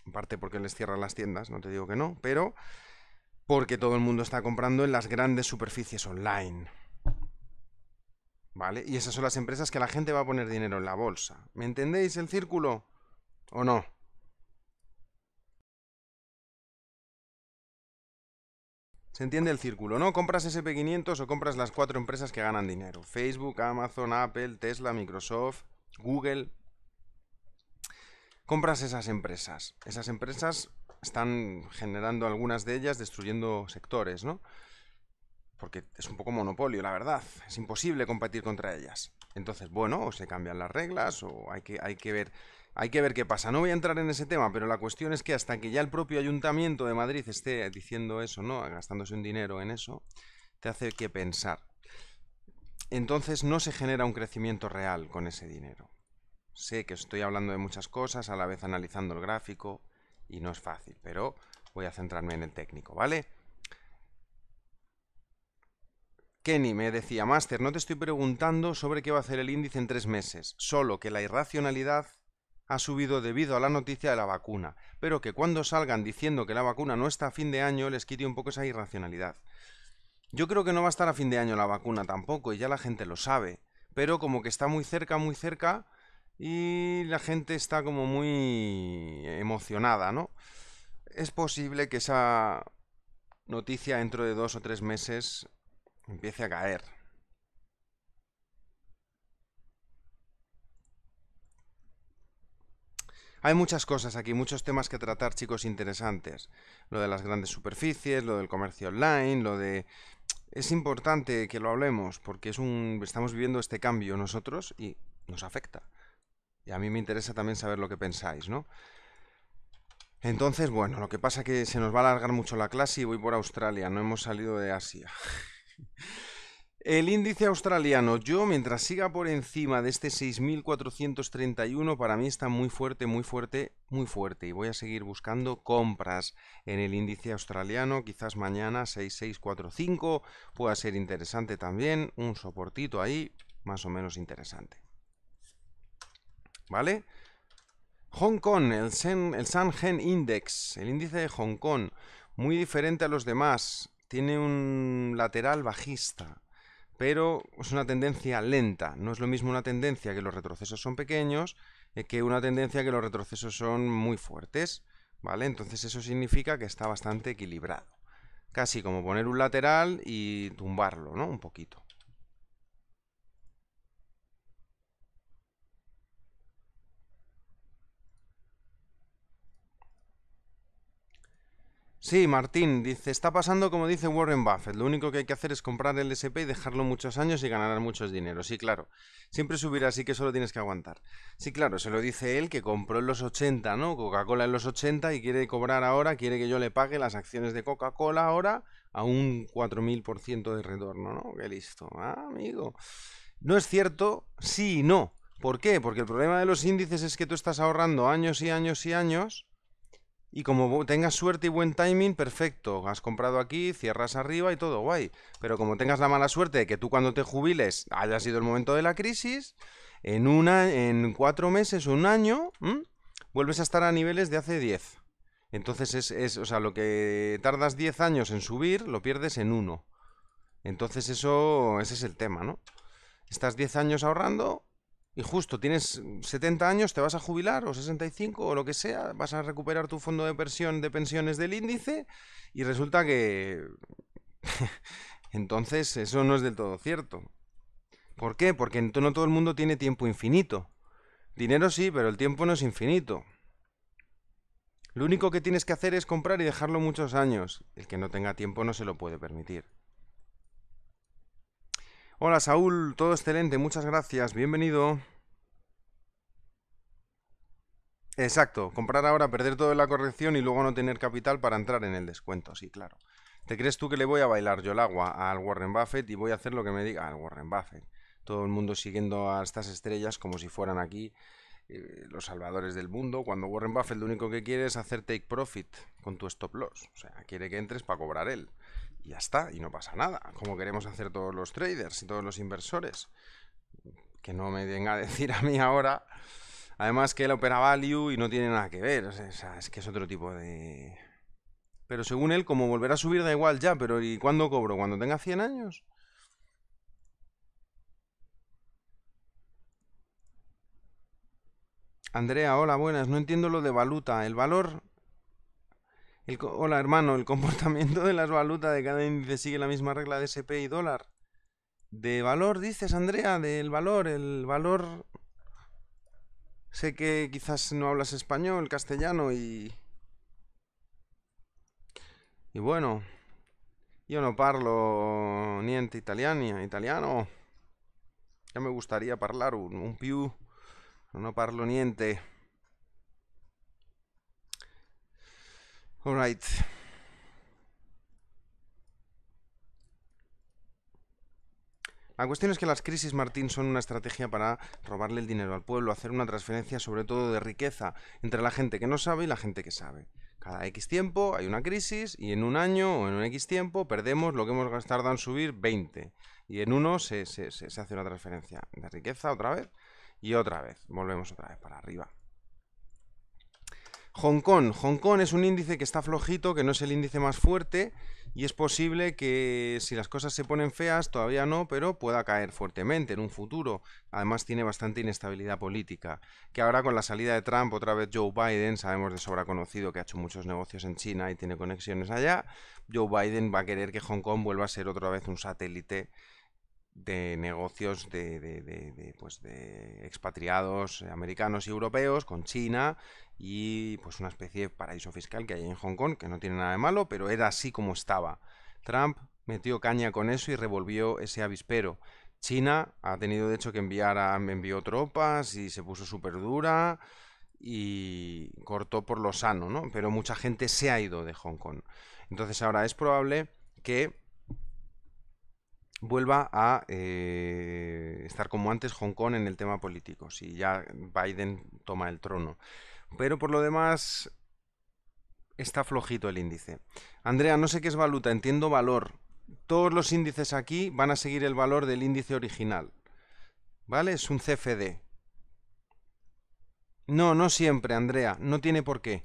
en parte porque les cierran las tiendas, no te digo que no, pero porque todo el mundo está comprando en las grandes superficies online. ¿Vale? Y esas son las empresas que la gente va a poner dinero en la bolsa. ¿Me entendéis el círculo? ¿O no? Se entiende el círculo, ¿no? Compras SP500 o compras las cuatro empresas que ganan dinero. Facebook, Amazon, Apple, Tesla, Microsoft, Google. Compras esas empresas. Esas empresas están generando algunas de ellas, destruyendo sectores, ¿no? Porque es un poco monopolio, la verdad. Es imposible competir contra ellas. Entonces, bueno, o se cambian las reglas o hay que, hay que ver hay que ver qué pasa. No voy a entrar en ese tema, pero la cuestión es que hasta que ya el propio Ayuntamiento de Madrid esté diciendo eso, ¿no? Gastándose un dinero en eso, te hace que pensar. Entonces no se genera un crecimiento real con ese dinero. Sé que estoy hablando de muchas cosas, a la vez analizando el gráfico, y no es fácil, pero voy a centrarme en el técnico, ¿vale? Kenny me decía, Master, no te estoy preguntando sobre qué va a hacer el índice en tres meses, solo que la irracionalidad ha subido debido a la noticia de la vacuna, pero que cuando salgan diciendo que la vacuna no está a fin de año les quite un poco esa irracionalidad. Yo creo que no va a estar a fin de año la vacuna tampoco, y ya la gente lo sabe, pero como que está muy cerca, muy cerca, y la gente está como muy emocionada, ¿no? Es posible que esa noticia dentro de dos o tres meses empiece a caer. Hay muchas cosas aquí, muchos temas que tratar, chicos, interesantes. Lo de las grandes superficies, lo del comercio online, lo de... Es importante que lo hablemos porque es un... estamos viviendo este cambio nosotros y nos afecta. Y a mí me interesa también saber lo que pensáis, ¿no? Entonces, bueno, lo que pasa es que se nos va a alargar mucho la clase y voy por Australia, no hemos salido de Asia. El índice australiano, yo mientras siga por encima de este 6.431, para mí está muy fuerte, muy fuerte, muy fuerte. Y voy a seguir buscando compras en el índice australiano. Quizás mañana 6.645 pueda ser interesante también. Un soportito ahí, más o menos interesante. ¿Vale? Hong Kong, el, Sen, el Index, el índice de Hong Kong, muy diferente a los demás. Tiene un lateral bajista pero es una tendencia lenta. No es lo mismo una tendencia que los retrocesos son pequeños eh, que una tendencia que los retrocesos son muy fuertes, ¿vale? Entonces eso significa que está bastante equilibrado. Casi como poner un lateral y tumbarlo, ¿no? Un poquito. Sí, Martín, dice, está pasando como dice Warren Buffett, lo único que hay que hacer es comprar el SP y dejarlo muchos años y ganar muchos dineros. Sí, claro, siempre subirá, así que solo tienes que aguantar. Sí, claro, se lo dice él que compró en los 80, ¿no? Coca-Cola en los 80 y quiere cobrar ahora, quiere que yo le pague las acciones de Coca-Cola ahora a un 4.000% de retorno, ¿no? Qué listo, ah, amigo. No es cierto, sí y no. ¿Por qué? Porque el problema de los índices es que tú estás ahorrando años y años y años y como tengas suerte y buen timing, perfecto. Has comprado aquí, cierras arriba y todo guay. Pero como tengas la mala suerte de que tú cuando te jubiles haya sido el momento de la crisis, en, una, en cuatro meses o un año, vuelves a estar a niveles de hace 10. Entonces es, es, o sea, lo que tardas 10 años en subir, lo pierdes en uno. Entonces eso, ese es el tema, ¿no? Estás diez años ahorrando, y justo tienes 70 años, te vas a jubilar o 65 o lo que sea, vas a recuperar tu fondo de de pensiones del índice y resulta que entonces eso no es del todo cierto. ¿Por qué? Porque no todo el mundo tiene tiempo infinito. Dinero sí, pero el tiempo no es infinito. Lo único que tienes que hacer es comprar y dejarlo muchos años. El que no tenga tiempo no se lo puede permitir. Hola Saúl, todo excelente, muchas gracias, bienvenido. Exacto, comprar ahora, perder toda la corrección y luego no tener capital para entrar en el descuento, sí, claro. ¿Te crees tú que le voy a bailar yo el agua al Warren Buffett y voy a hacer lo que me diga al Warren Buffett? Todo el mundo siguiendo a estas estrellas como si fueran aquí eh, los salvadores del mundo, cuando Warren Buffett lo único que quiere es hacer take profit con tu stop loss. O sea, quiere que entres para cobrar él y ya está, y no pasa nada, como queremos hacer todos los traders y todos los inversores. Que no me venga a decir a mí ahora, además que él opera value y no tiene nada que ver, es que es otro tipo de... Pero según él, como volverá a subir, da igual ya, pero ¿y cuándo cobro? ¿Cuando tenga 100 años? Andrea, hola, buenas. No entiendo lo de valuta. El valor hola hermano, ¿el comportamiento de las valutas de cada índice sigue la misma regla de SP y dólar? De valor, dices Andrea, del valor, el valor... Sé que quizás no hablas español, castellano y... Y bueno, yo no parlo niente italiano, italiano. Ya me gustaría hablar un, un no parlo niente. La cuestión es que las crisis, Martín, son una estrategia para robarle el dinero al pueblo, hacer una transferencia sobre todo de riqueza entre la gente que no sabe y la gente que sabe. Cada X tiempo hay una crisis y en un año o en un X tiempo perdemos lo que hemos gastado en subir 20. Y en uno se, se hace una transferencia de riqueza otra vez y otra vez. Volvemos otra vez para arriba. Hong Kong. Hong Kong es un índice que está flojito, que no es el índice más fuerte y es posible que si las cosas se ponen feas, todavía no, pero pueda caer fuertemente en un futuro. Además tiene bastante inestabilidad política, que ahora con la salida de Trump, otra vez Joe Biden, sabemos de sobra conocido que ha hecho muchos negocios en China y tiene conexiones allá, Joe Biden va a querer que Hong Kong vuelva a ser otra vez un satélite de negocios de, de pues, expatriados americanos y europeos con China y pues una especie de paraíso fiscal que hay en Hong Kong, que no tiene nada de malo, pero era así como estaba. Trump metió caña con eso y revolvió ese avispero. China ha tenido de hecho que enviar a, envió tropas y se puso súper dura y cortó por lo sano, ¿no? Pero mucha gente se ha ido de Hong Kong. Entonces ahora es probable que vuelva a eh, estar como antes Hong Kong en el tema político, si ya Biden toma el trono. Pero por lo demás, está flojito el índice. Andrea, no sé qué es valuta, entiendo valor. Todos los índices aquí van a seguir el valor del índice original. ¿Vale? Es un CFD. No, no siempre, Andrea. No tiene por qué.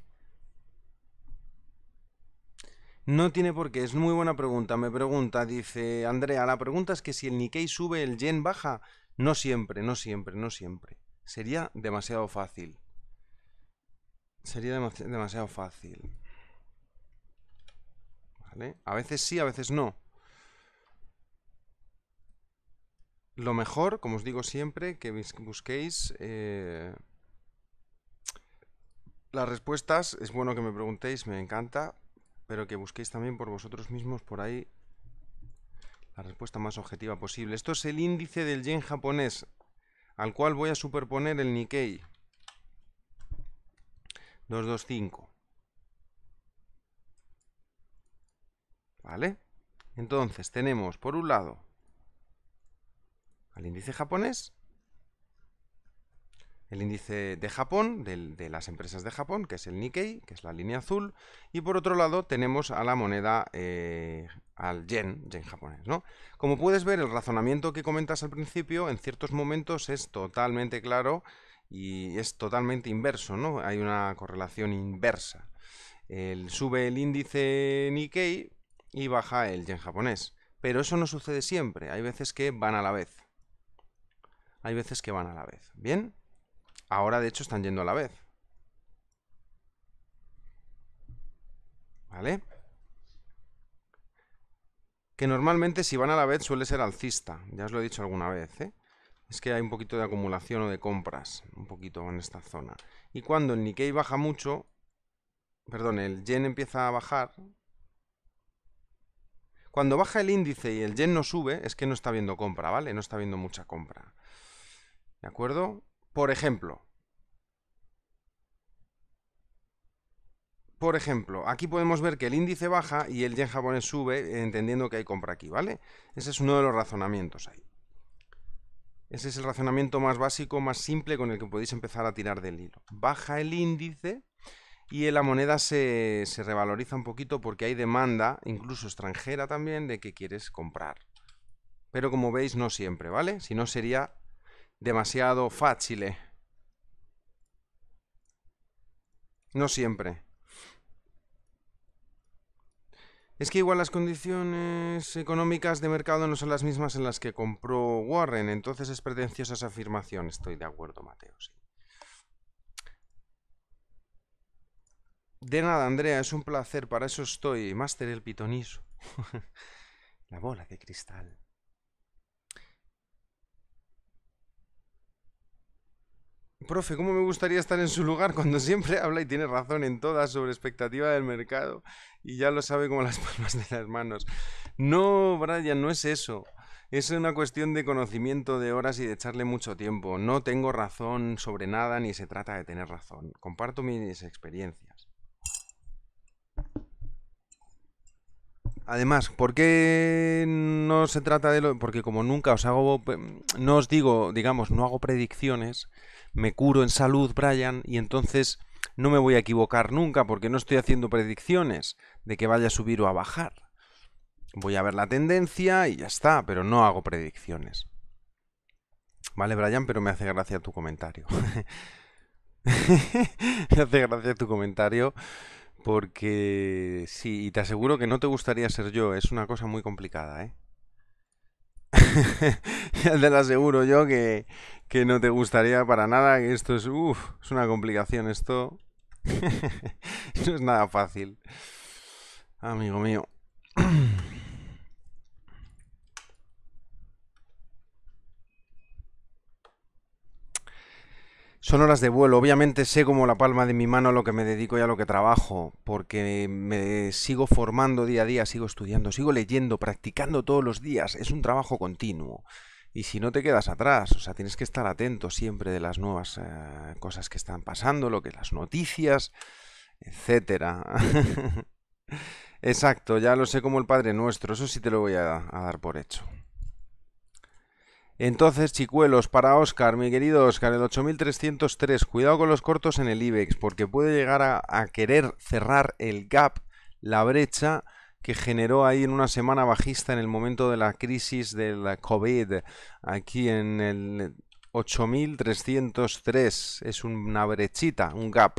No tiene por qué. Es muy buena pregunta. Me pregunta, dice Andrea, la pregunta es que si el Nikkei sube, el yen baja. No siempre, no siempre, no siempre. Sería demasiado fácil. Sería demasiado fácil. ¿Vale? A veces sí, a veces no. Lo mejor, como os digo siempre, que busquéis... Eh, las respuestas, es bueno que me preguntéis, me encanta, pero que busquéis también por vosotros mismos por ahí la respuesta más objetiva posible. Esto es el índice del yen japonés, al cual voy a superponer el Nikkei. 225. ¿Vale? Entonces tenemos por un lado al índice japonés, el índice de Japón, de las empresas de Japón, que es el Nikkei, que es la línea azul, y por otro lado tenemos a la moneda, eh, al yen, yen japonés, ¿no? Como puedes ver, el razonamiento que comentas al principio, en ciertos momentos es totalmente claro y es totalmente inverso, ¿no? Hay una correlación inversa. sube el índice Nikkei y baja el yen japonés. Pero eso no sucede siempre, hay veces que van a la vez. Hay veces que van a la vez. ¿Bien? Ahora de hecho están yendo a la vez. ¿Vale? Que normalmente si van a la vez suele ser alcista, ya os lo he dicho alguna vez, ¿eh? es que hay un poquito de acumulación o de compras, un poquito en esta zona. Y cuando el Nikkei baja mucho, perdón, el yen empieza a bajar, cuando baja el índice y el yen no sube, es que no está viendo compra, ¿vale? No está viendo mucha compra. ¿De acuerdo? Por ejemplo, por ejemplo, aquí podemos ver que el índice baja y el yen japonés sube, entendiendo que hay compra aquí, ¿vale? Ese es uno de los razonamientos ahí. Ese es el razonamiento más básico, más simple con el que podéis empezar a tirar del hilo. Baja el índice y la moneda se, se revaloriza un poquito porque hay demanda, incluso extranjera también, de que quieres comprar. Pero como veis, no siempre, ¿vale? Si no sería demasiado fácil. ¿eh? No siempre. Es que igual las condiciones económicas de mercado no son las mismas en las que compró Warren, entonces es pretenciosa esa afirmación. Estoy de acuerdo, Mateo, sí. De nada, Andrea, es un placer, para eso estoy. Máster el pitoniso. La bola de cristal. Profe, ¿cómo me gustaría estar en su lugar cuando siempre habla y tiene razón en todas sobre expectativa del mercado y ya lo sabe como las palmas de las manos? No, Brian, no es eso. Es una cuestión de conocimiento de horas y de echarle mucho tiempo. No tengo razón sobre nada ni se trata de tener razón. Comparto mis experiencias. Además, ¿por qué no se trata de lo...? Porque como nunca os hago... No os digo, digamos, no hago predicciones me curo en salud, Brian, y entonces no me voy a equivocar nunca porque no estoy haciendo predicciones de que vaya a subir o a bajar. Voy a ver la tendencia y ya está, pero no hago predicciones. Vale, Brian, pero me hace gracia tu comentario. me hace gracia tu comentario porque sí, y te aseguro que no te gustaría ser yo, es una cosa muy complicada, ¿eh? ya te lo aseguro yo que, no te gustaría para nada, que esto es, es una complicación, esto no es nada fácil, amigo mío. Son horas de vuelo. Obviamente sé como la palma de mi mano a lo que me dedico y a lo que trabajo, porque me sigo formando día a día, sigo estudiando, sigo leyendo, practicando todos los días. Es un trabajo continuo. Y si no te quedas atrás, o sea, tienes que estar atento siempre de las nuevas eh, cosas que están pasando, lo que las noticias, etcétera. Exacto, ya lo sé como el Padre Nuestro, eso sí te lo voy a dar por hecho. Entonces, chicuelos, para Oscar, mi querido Oscar, el 8303, cuidado con los cortos en el IBEX, porque puede llegar a, querer cerrar el gap, la brecha que generó ahí en una semana bajista en el momento de la crisis de COVID, aquí en el 8303. Es una brechita, un gap.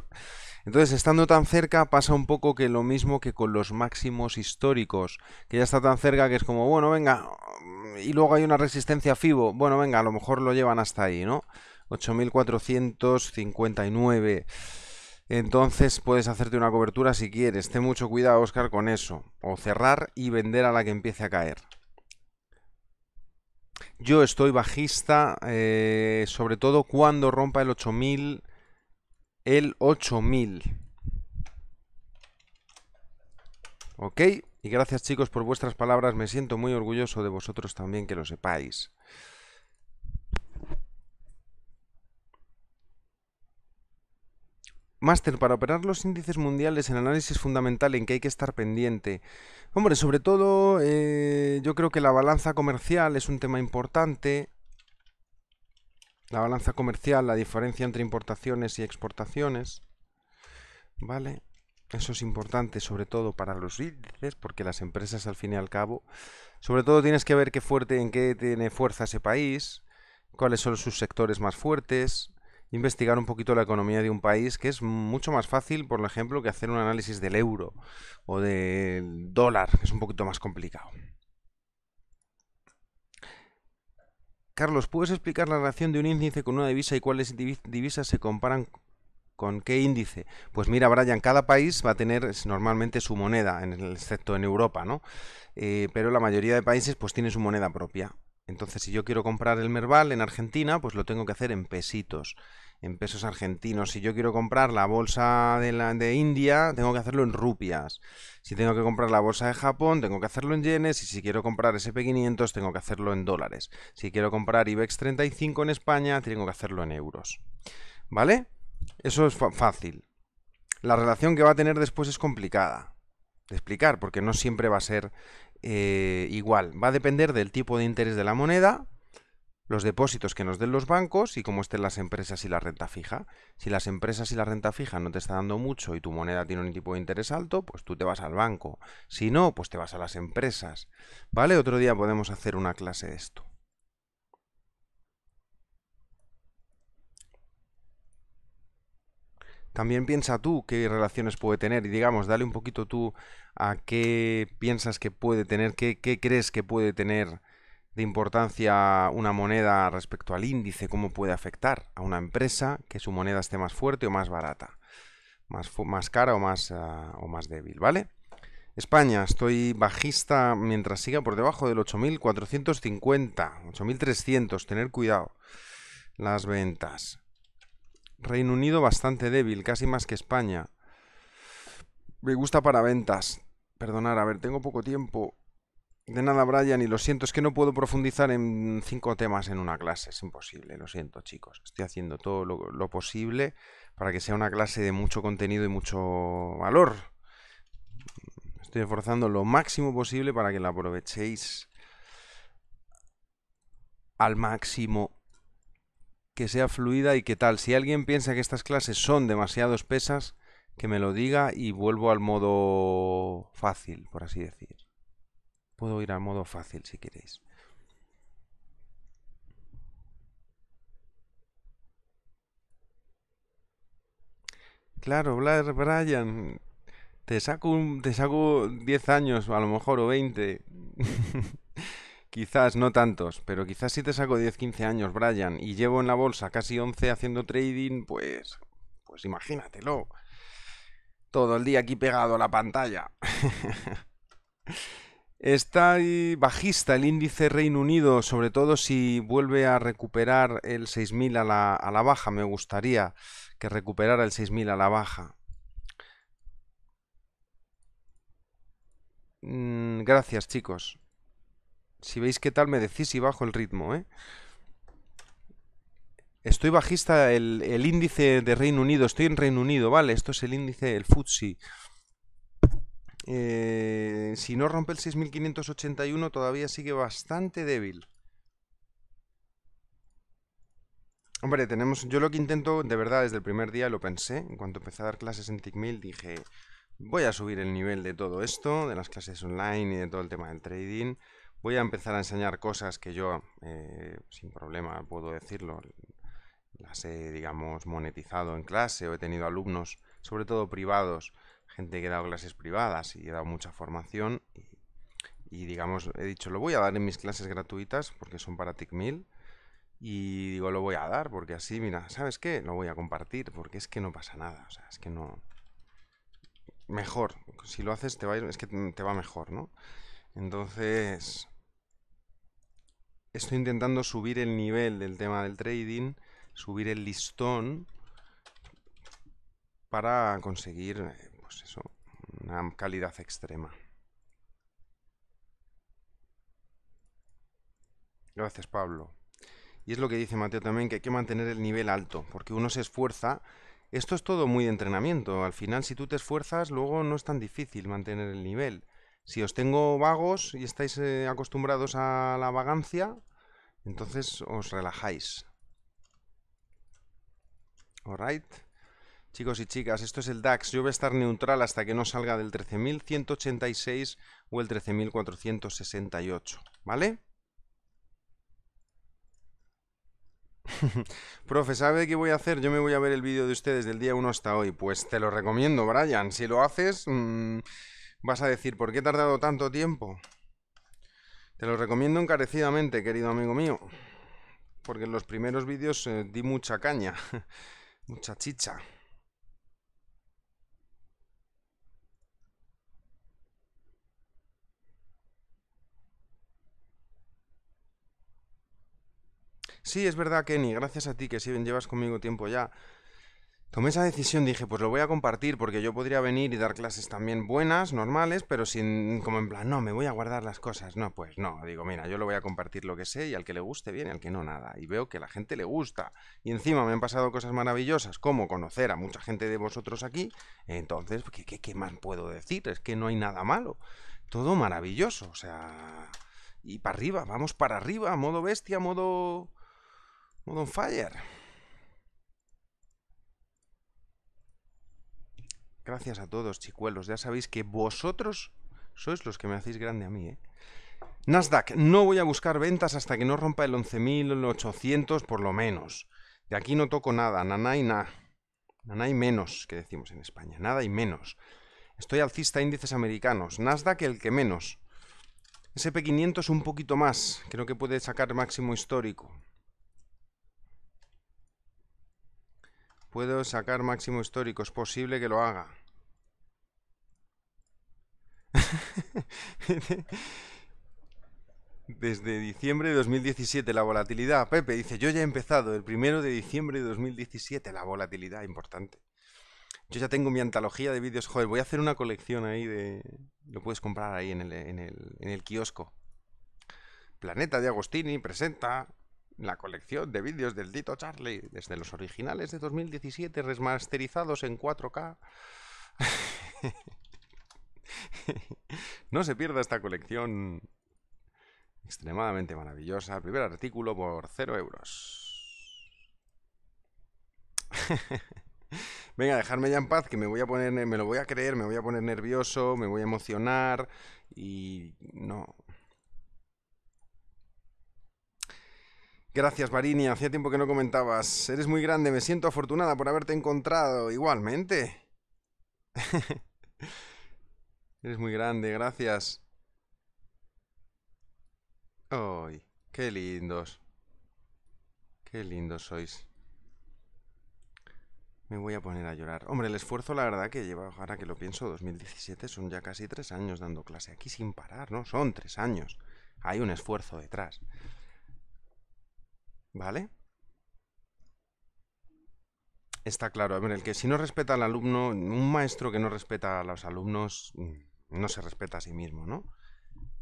Entonces, estando tan cerca, pasa un poco que lo mismo que con los máximos históricos, que ya está tan cerca que es como, bueno, venga, y luego hay una resistencia FIBO, bueno, venga, a lo mejor lo llevan hasta ahí, ¿no? 8459. Entonces puedes hacerte una cobertura si quieres. Ten mucho cuidado, Oscar, con eso. O cerrar y vender a la que empiece a caer. Yo estoy bajista, eh, sobre todo cuando rompa el 8000 el 8000. Ok, y gracias chicos por vuestras palabras, me siento muy orgulloso de vosotros también que lo sepáis. Máster, para operar los índices mundiales, en análisis fundamental en que hay que estar pendiente. Hombre, sobre todo eh, yo creo que la balanza comercial es un tema importante la balanza comercial, la diferencia entre importaciones y exportaciones, ¿vale? Eso es importante sobre todo para los índices, porque las empresas al fin y al cabo, sobre todo tienes que ver qué fuerte, en qué tiene fuerza ese país, cuáles son sus sectores más fuertes, investigar un poquito la economía de un país, que es mucho más fácil, por ejemplo, que hacer un análisis del euro o del dólar, que es un poquito más complicado. Carlos, ¿puedes explicar la relación de un índice con una divisa y cuáles divisas se comparan con qué índice? Pues mira, Brian, cada país va a tener normalmente su moneda, en el, excepto en Europa, ¿no? Eh, pero la mayoría de países pues tiene su moneda propia. Entonces, si yo quiero comprar el Merval en Argentina, pues lo tengo que hacer en pesitos en pesos argentinos. Si yo quiero comprar la bolsa de, la, de India, tengo que hacerlo en rupias. Si tengo que comprar la bolsa de Japón, tengo que hacerlo en yenes. Y si quiero comprar SP500, tengo que hacerlo en dólares. Si quiero comprar IBEX 35 en España, tengo que hacerlo en euros. ¿Vale? Eso es fácil. La relación que va a tener después es complicada de explicar, porque no siempre va a ser eh, igual. Va a depender del tipo de interés de la moneda, los depósitos que nos den los bancos y cómo estén las empresas y la renta fija. Si las empresas y la renta fija no te está dando mucho y tu moneda tiene un tipo de interés alto, pues tú te vas al banco. Si no, pues te vas a las empresas. ¿Vale? Otro día podemos hacer una clase de esto. También piensa tú qué relaciones puede tener y digamos, dale un poquito tú a qué piensas que puede tener, qué, qué crees que puede tener de importancia una moneda respecto al índice, cómo puede afectar a una empresa que su moneda esté más fuerte o más barata, más, más cara o más, ah, o más débil, ¿vale? España, estoy bajista mientras siga por debajo del 8.450, 8.300, tener cuidado. Las ventas. Reino Unido bastante débil, casi más que España. Me gusta para ventas. Perdonar, a ver, tengo poco tiempo. De nada, Brian, y lo siento, es que no puedo profundizar en cinco temas en una clase, es imposible, lo siento, chicos. Estoy haciendo todo lo, posible para que sea una clase de mucho contenido y mucho valor. Estoy esforzando lo máximo posible para que la aprovechéis al máximo, que sea fluida y que tal. Si alguien piensa que estas clases son demasiado espesas, que me lo diga y vuelvo al modo fácil, por así decir puedo ir a modo fácil si queréis. Claro, Brian, Bryan, te saco te saco 10 años, a lo mejor, o 20. quizás no tantos, pero quizás si te saco 10, 15 años, Brian, y llevo en la bolsa casi 11 haciendo trading, pues pues imagínatelo. Todo el día aquí pegado a la pantalla. Está bajista el índice Reino Unido, sobre todo si vuelve a recuperar el 6.000 a la, baja. Me gustaría que recuperara el 6.000 a la baja. Mm, gracias, chicos. Si veis qué tal, me decís y bajo el ritmo, ¿eh? Estoy bajista el, el índice de Reino Unido. Estoy en Reino Unido, ¿vale? Esto es el índice, el FTSE. Eh, si no rompe el 6581 todavía sigue bastante débil. Hombre, tenemos. Yo lo que intento, de verdad, desde el primer día lo pensé. En cuanto empecé a dar clases en TICMIL, dije. Voy a subir el nivel de todo esto, de las clases online y de todo el tema del trading. Voy a empezar a enseñar cosas que yo, eh, sin problema, puedo decirlo. Las he, digamos, monetizado en clase o he tenido alumnos, sobre todo privados, gente que he dado clases privadas y he dado mucha formación y, digamos, he dicho, lo voy a dar en mis clases gratuitas porque son para TICMIL y digo, lo voy a dar porque así, mira, ¿sabes qué? Lo voy a compartir porque es que no pasa nada, o sea, es que no... Mejor, si lo haces te va, es que te va mejor, ¿no? Entonces, estoy intentando subir el nivel del tema del trading, subir el listón para conseguir eh, pues eso, una calidad extrema. Gracias, Pablo. Y es lo que dice Mateo también, que hay que mantener el nivel alto, porque uno se esfuerza. Esto es todo muy de entrenamiento. Al final, si tú te esfuerzas, luego no es tan difícil mantener el nivel. Si os tengo vagos y estáis eh, acostumbrados a la vagancia, entonces os relajáis. Alright. Chicos y chicas, esto es el DAX. Yo voy a estar neutral hasta que no salga del 13.186 o el 13.468, ¿vale? Profe, ¿sabe qué voy a hacer? Yo me voy a ver el vídeo de ustedes del día 1 hasta hoy. Pues te lo recomiendo, Brian. Si lo haces, mm, vas a decir, ¿por qué he tardado tanto tiempo? Te lo recomiendo encarecidamente, querido amigo mío. Porque en los primeros vídeos eh, di mucha caña, mucha chicha. sí, es verdad, Kenny, gracias a ti, que si bien llevas conmigo tiempo ya. Tomé esa decisión, dije, pues lo voy a compartir, porque yo podría venir y dar clases también buenas, normales, pero sin, como en plan, no, me voy a guardar las cosas. No, pues no, digo, mira, yo lo voy a compartir lo que sé y al que le guste bien y al que no nada. Y veo que la gente le gusta. Y encima me han pasado cosas maravillosas, como conocer a mucha gente de vosotros aquí. Entonces, ¿qué, qué más puedo decir? Es que no hay nada malo. Todo maravilloso, o sea... Y para arriba, vamos para arriba, modo bestia, modo Modo fire. Gracias a todos, chicuelos. Ya sabéis que vosotros sois los que me hacéis grande a mí, ¿eh? Nasdaq, no voy a buscar ventas hasta que no rompa el 11.800 por lo menos. De aquí no toco nada, nada y na. y menos, que decimos en España. Nada y menos. Estoy alcista a índices americanos. Nasdaq el que menos. SP500 un poquito más. Creo que puede sacar máximo histórico. Puedo sacar máximo histórico, es posible que lo haga. Desde diciembre de 2017, la volatilidad. Pepe dice, yo ya he empezado el primero de diciembre de 2017, la volatilidad, importante. Yo ya tengo mi antología de vídeos, joder, voy a hacer una colección ahí de... Lo puedes comprar ahí en el, en el kiosco. Planeta de Agostini presenta la colección de vídeos del Dito Charlie, desde los originales de 2017 remasterizados en 4K. no se pierda esta colección extremadamente maravillosa. Primer artículo por 0 euros. Venga, dejarme ya en paz, que me voy a poner, me lo voy a creer, me voy a poner nervioso, me voy a emocionar y no, Gracias, Barini. Hacía tiempo que no comentabas. Eres muy grande. Me siento afortunada por haberte encontrado. Igualmente. Eres muy grande. Gracias. ¡Ay! ¡Qué lindos! ¡Qué lindos sois! Me voy a poner a llorar. Hombre, el esfuerzo, la verdad, que lleva, ahora que lo pienso, 2017 son ya casi tres años dando clase aquí sin parar, ¿no? Son tres años. Hay un esfuerzo detrás. ¿Vale? Está claro, a ver, el que si no respeta al alumno, un maestro que no respeta a los alumnos, mm, no se respeta a sí mismo, ¿no?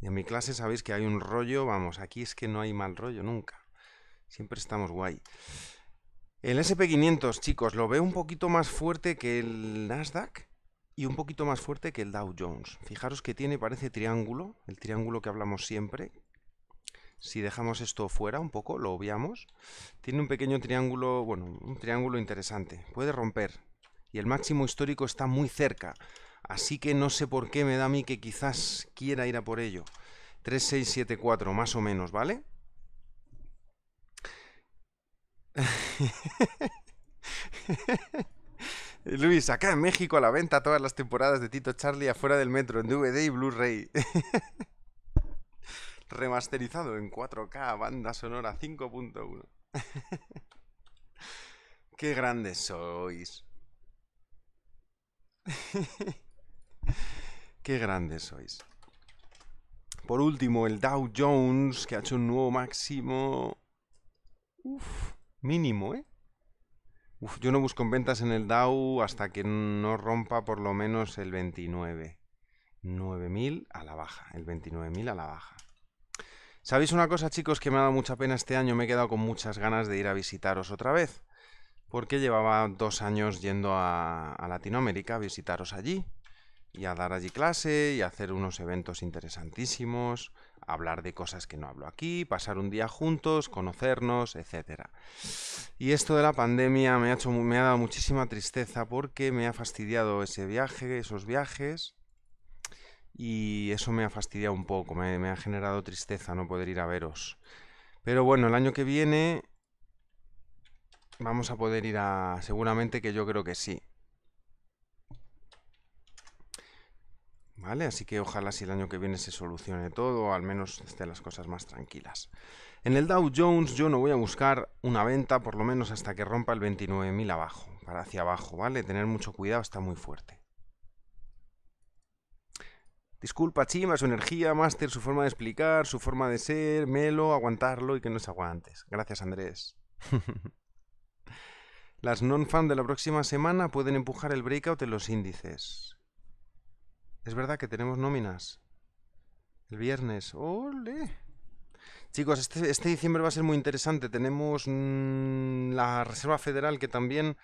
Y en mi clase sabéis que hay un rollo, vamos, aquí es que no hay mal rollo nunca. Siempre estamos guay. El SP500, chicos, lo veo un poquito más fuerte que el Nasdaq y un poquito más fuerte que el Dow Jones. Fijaros que tiene, parece triángulo, el triángulo que hablamos siempre, si dejamos esto fuera un poco, lo obviamos, tiene un pequeño triángulo, bueno, un triángulo interesante. Puede romper. Y el máximo histórico está muy cerca. Así que no sé por qué me da a mí que quizás quiera ir a por ello. 3674, más o menos, ¿vale? Luis, acá en México a la venta todas las temporadas de Tito Charlie afuera del metro, en DVD y Blu-ray. remasterizado en 4K, banda sonora 5.1. ¡Qué grandes sois! ¡Qué grandes sois! Por último, el Dow Jones, que ha hecho un nuevo máximo... Uf, mínimo, ¿eh? Uf, yo no busco ventas en el Dow hasta que no rompa por lo menos el 29. 9.000 a la baja, el 29.000 a la baja. ¿Sabéis una cosa, chicos, que me ha dado mucha pena este año? Me he quedado con muchas ganas de ir a visitaros otra vez. Porque llevaba dos años yendo a, Latinoamérica a visitaros allí. Y a dar allí clase, y a hacer unos eventos interesantísimos, hablar de cosas que no hablo aquí, pasar un día juntos, conocernos, etc. Y esto de la pandemia me ha, hecho, me ha dado muchísima tristeza porque me ha fastidiado ese viaje, esos viajes, y eso me ha fastidiado un poco, me, ha generado tristeza no poder ir a veros. Pero bueno, el año que viene vamos a poder ir a... seguramente que yo creo que sí. ¿Vale? Así que ojalá si el año que viene se solucione todo, al menos estén las cosas más tranquilas. En el Dow Jones yo no voy a buscar una venta, por lo menos hasta que rompa el 29.000 abajo, para hacia abajo, ¿vale? Tener mucho cuidado, está muy fuerte. Disculpa, Chima, su energía, máster, su forma de explicar, su forma de ser, Melo, aguantarlo y que no se aguantes. Gracias, Andrés. Las non fans de la próxima semana pueden empujar el breakout en los índices. Es verdad que tenemos nóminas. El viernes. ¡Ole! Chicos, este, este diciembre va a ser muy interesante. Tenemos mm, la Reserva Federal que también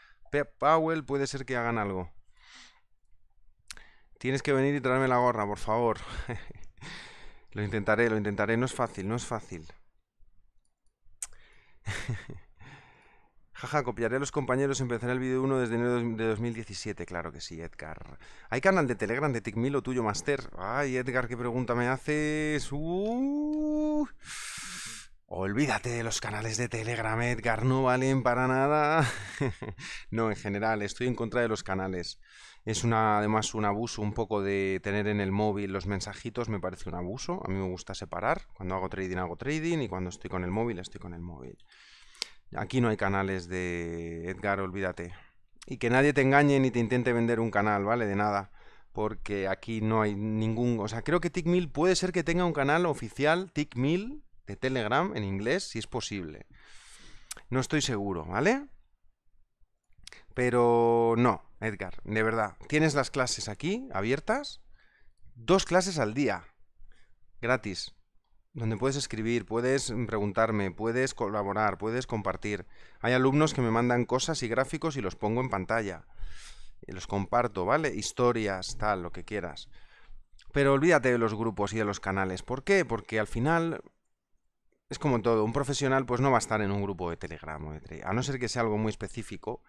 Powell puede ser que hagan algo. Tienes que venir y traerme la gorra, por favor. lo intentaré, lo intentaré. No es fácil, no es fácil. Jaja, copiaré a los compañeros. y Empezaré el vídeo 1 desde enero de 2017. Claro que sí, Edgar. ¿Hay canal de Telegram de o tuyo, Master? Ay, Edgar, qué pregunta me haces. Uh. Olvídate de los canales de Telegram, Edgar, no valen para nada. no, en general, estoy en contra de los canales. Es una, además un abuso un poco de tener en el móvil los mensajitos, me parece un abuso. A mí me gusta separar. Cuando hago trading hago trading y cuando estoy con el móvil estoy con el móvil. Aquí no hay canales de Edgar, olvídate. Y que nadie te engañe ni te intente vender un canal, ¿vale? De nada. Porque aquí no hay ningún... O sea, creo que TickMill puede ser que tenga un canal oficial, TickMill, de Telegram en inglés, si es posible. No estoy seguro, ¿vale? Pero no, Edgar, de verdad, tienes las clases aquí abiertas, dos clases al día, gratis, donde puedes escribir, puedes preguntarme, puedes colaborar, puedes compartir. Hay alumnos que me mandan cosas y gráficos y los pongo en pantalla. Y los comparto, ¿vale? Historias, tal, lo que quieras. Pero olvídate de los grupos y de los canales. ¿Por qué? Porque al final es como todo. Un profesional pues no va a estar en un grupo de Telegram. O de a no ser que sea algo muy específico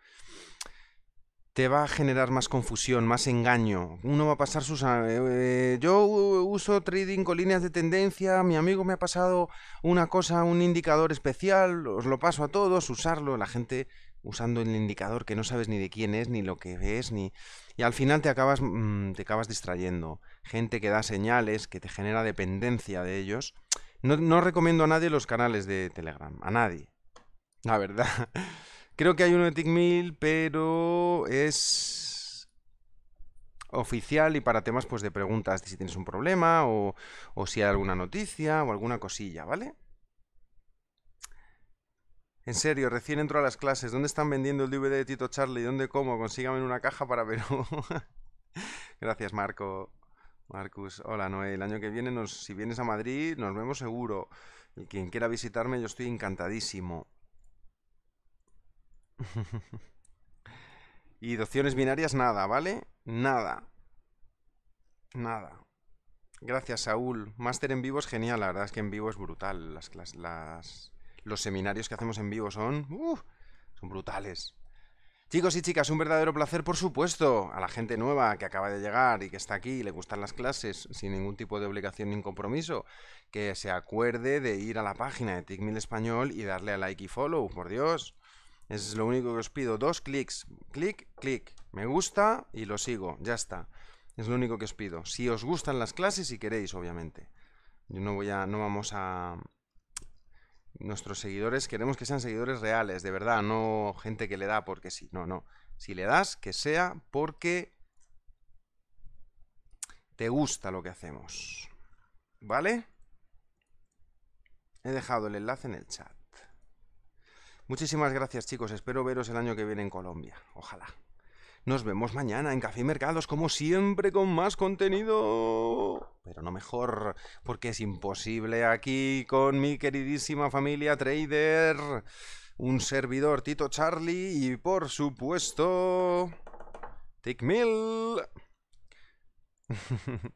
te va a generar más confusión, más engaño. Uno va a pasar sus... Eh, eh, yo uso trading con líneas de tendencia, mi amigo me ha pasado una cosa, un indicador especial, os lo paso a todos, usarlo, la gente usando el indicador que no sabes ni de quién es, ni lo que ves, ni... Y al final te acabas, mm, te acabas distrayendo. Gente que da señales, que te genera dependencia de ellos. no recomiendo a nadie los canales de Telegram, a nadie. La verdad. Creo que hay uno de Tickmill, pero es oficial y para temas pues de preguntas de si tienes un problema o, si hay alguna noticia o alguna cosilla, ¿vale? En serio, recién entro a las clases. ¿Dónde están vendiendo el DVD de Tito Charlie? ¿Dónde como? Consígame en una caja para verlo. Gracias, Marco. Marcus. Hola, Noel. El año que viene, si vienes a Madrid, nos vemos seguro. Y quien quiera visitarme, yo estoy encantadísimo. y de opciones binarias nada, ¿vale? Nada. Nada. Gracias, Saúl. Máster en vivo es genial, la verdad es que en vivo es brutal. Las, las, los seminarios que hacemos en vivo son... ¡uh! son brutales. Chicos y chicas, un verdadero placer, por supuesto, a la gente nueva que acaba de llegar y que está aquí y le gustan las clases sin ningún tipo de obligación ni compromiso, que se acuerde de ir a la página de Tickmill Español y darle a like y follow, por Dios. Es lo único que os pido. Dos clics. Clic, clic. Me gusta y lo sigo. Ya está. Es lo único que os pido. Si os gustan las clases y queréis, obviamente. Yo no voy a... No vamos a... Nuestros seguidores queremos que sean seguidores reales, de verdad, no gente que le da porque sí. No, no. Si le das, que sea porque te gusta lo que hacemos. ¿Vale? He dejado el enlace en el chat. Muchísimas gracias chicos, espero veros el año que viene en Colombia. Ojalá. Nos vemos mañana en Café Mercados, como siempre, con más contenido. Pero no mejor, porque es imposible aquí con mi queridísima familia trader, un servidor Tito Charlie y por supuesto... Tickmill.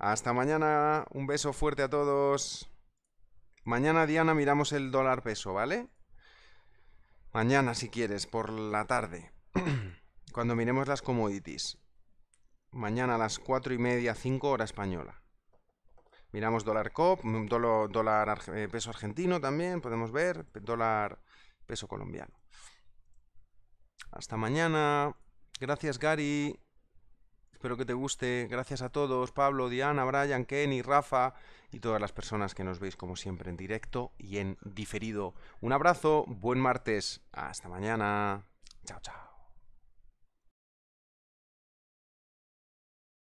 Hasta mañana, un beso fuerte a todos. Mañana, Diana, miramos el dólar peso, ¿vale? Mañana, si quieres, por la tarde. cuando miremos las commodities. Mañana a las cuatro y media, 5 hora española. Miramos dólar COP, mm, dólar, eh, peso argentino también, podemos ver, dólar peso colombiano. Hasta mañana. Gracias, Gary. Espero que te guste. Gracias a todos, Pablo, Diana, Brian, Kenny, Rafa y todas las personas que nos veis como siempre en directo y en diferido. Un abrazo, buen martes, hasta mañana. Chao, chao.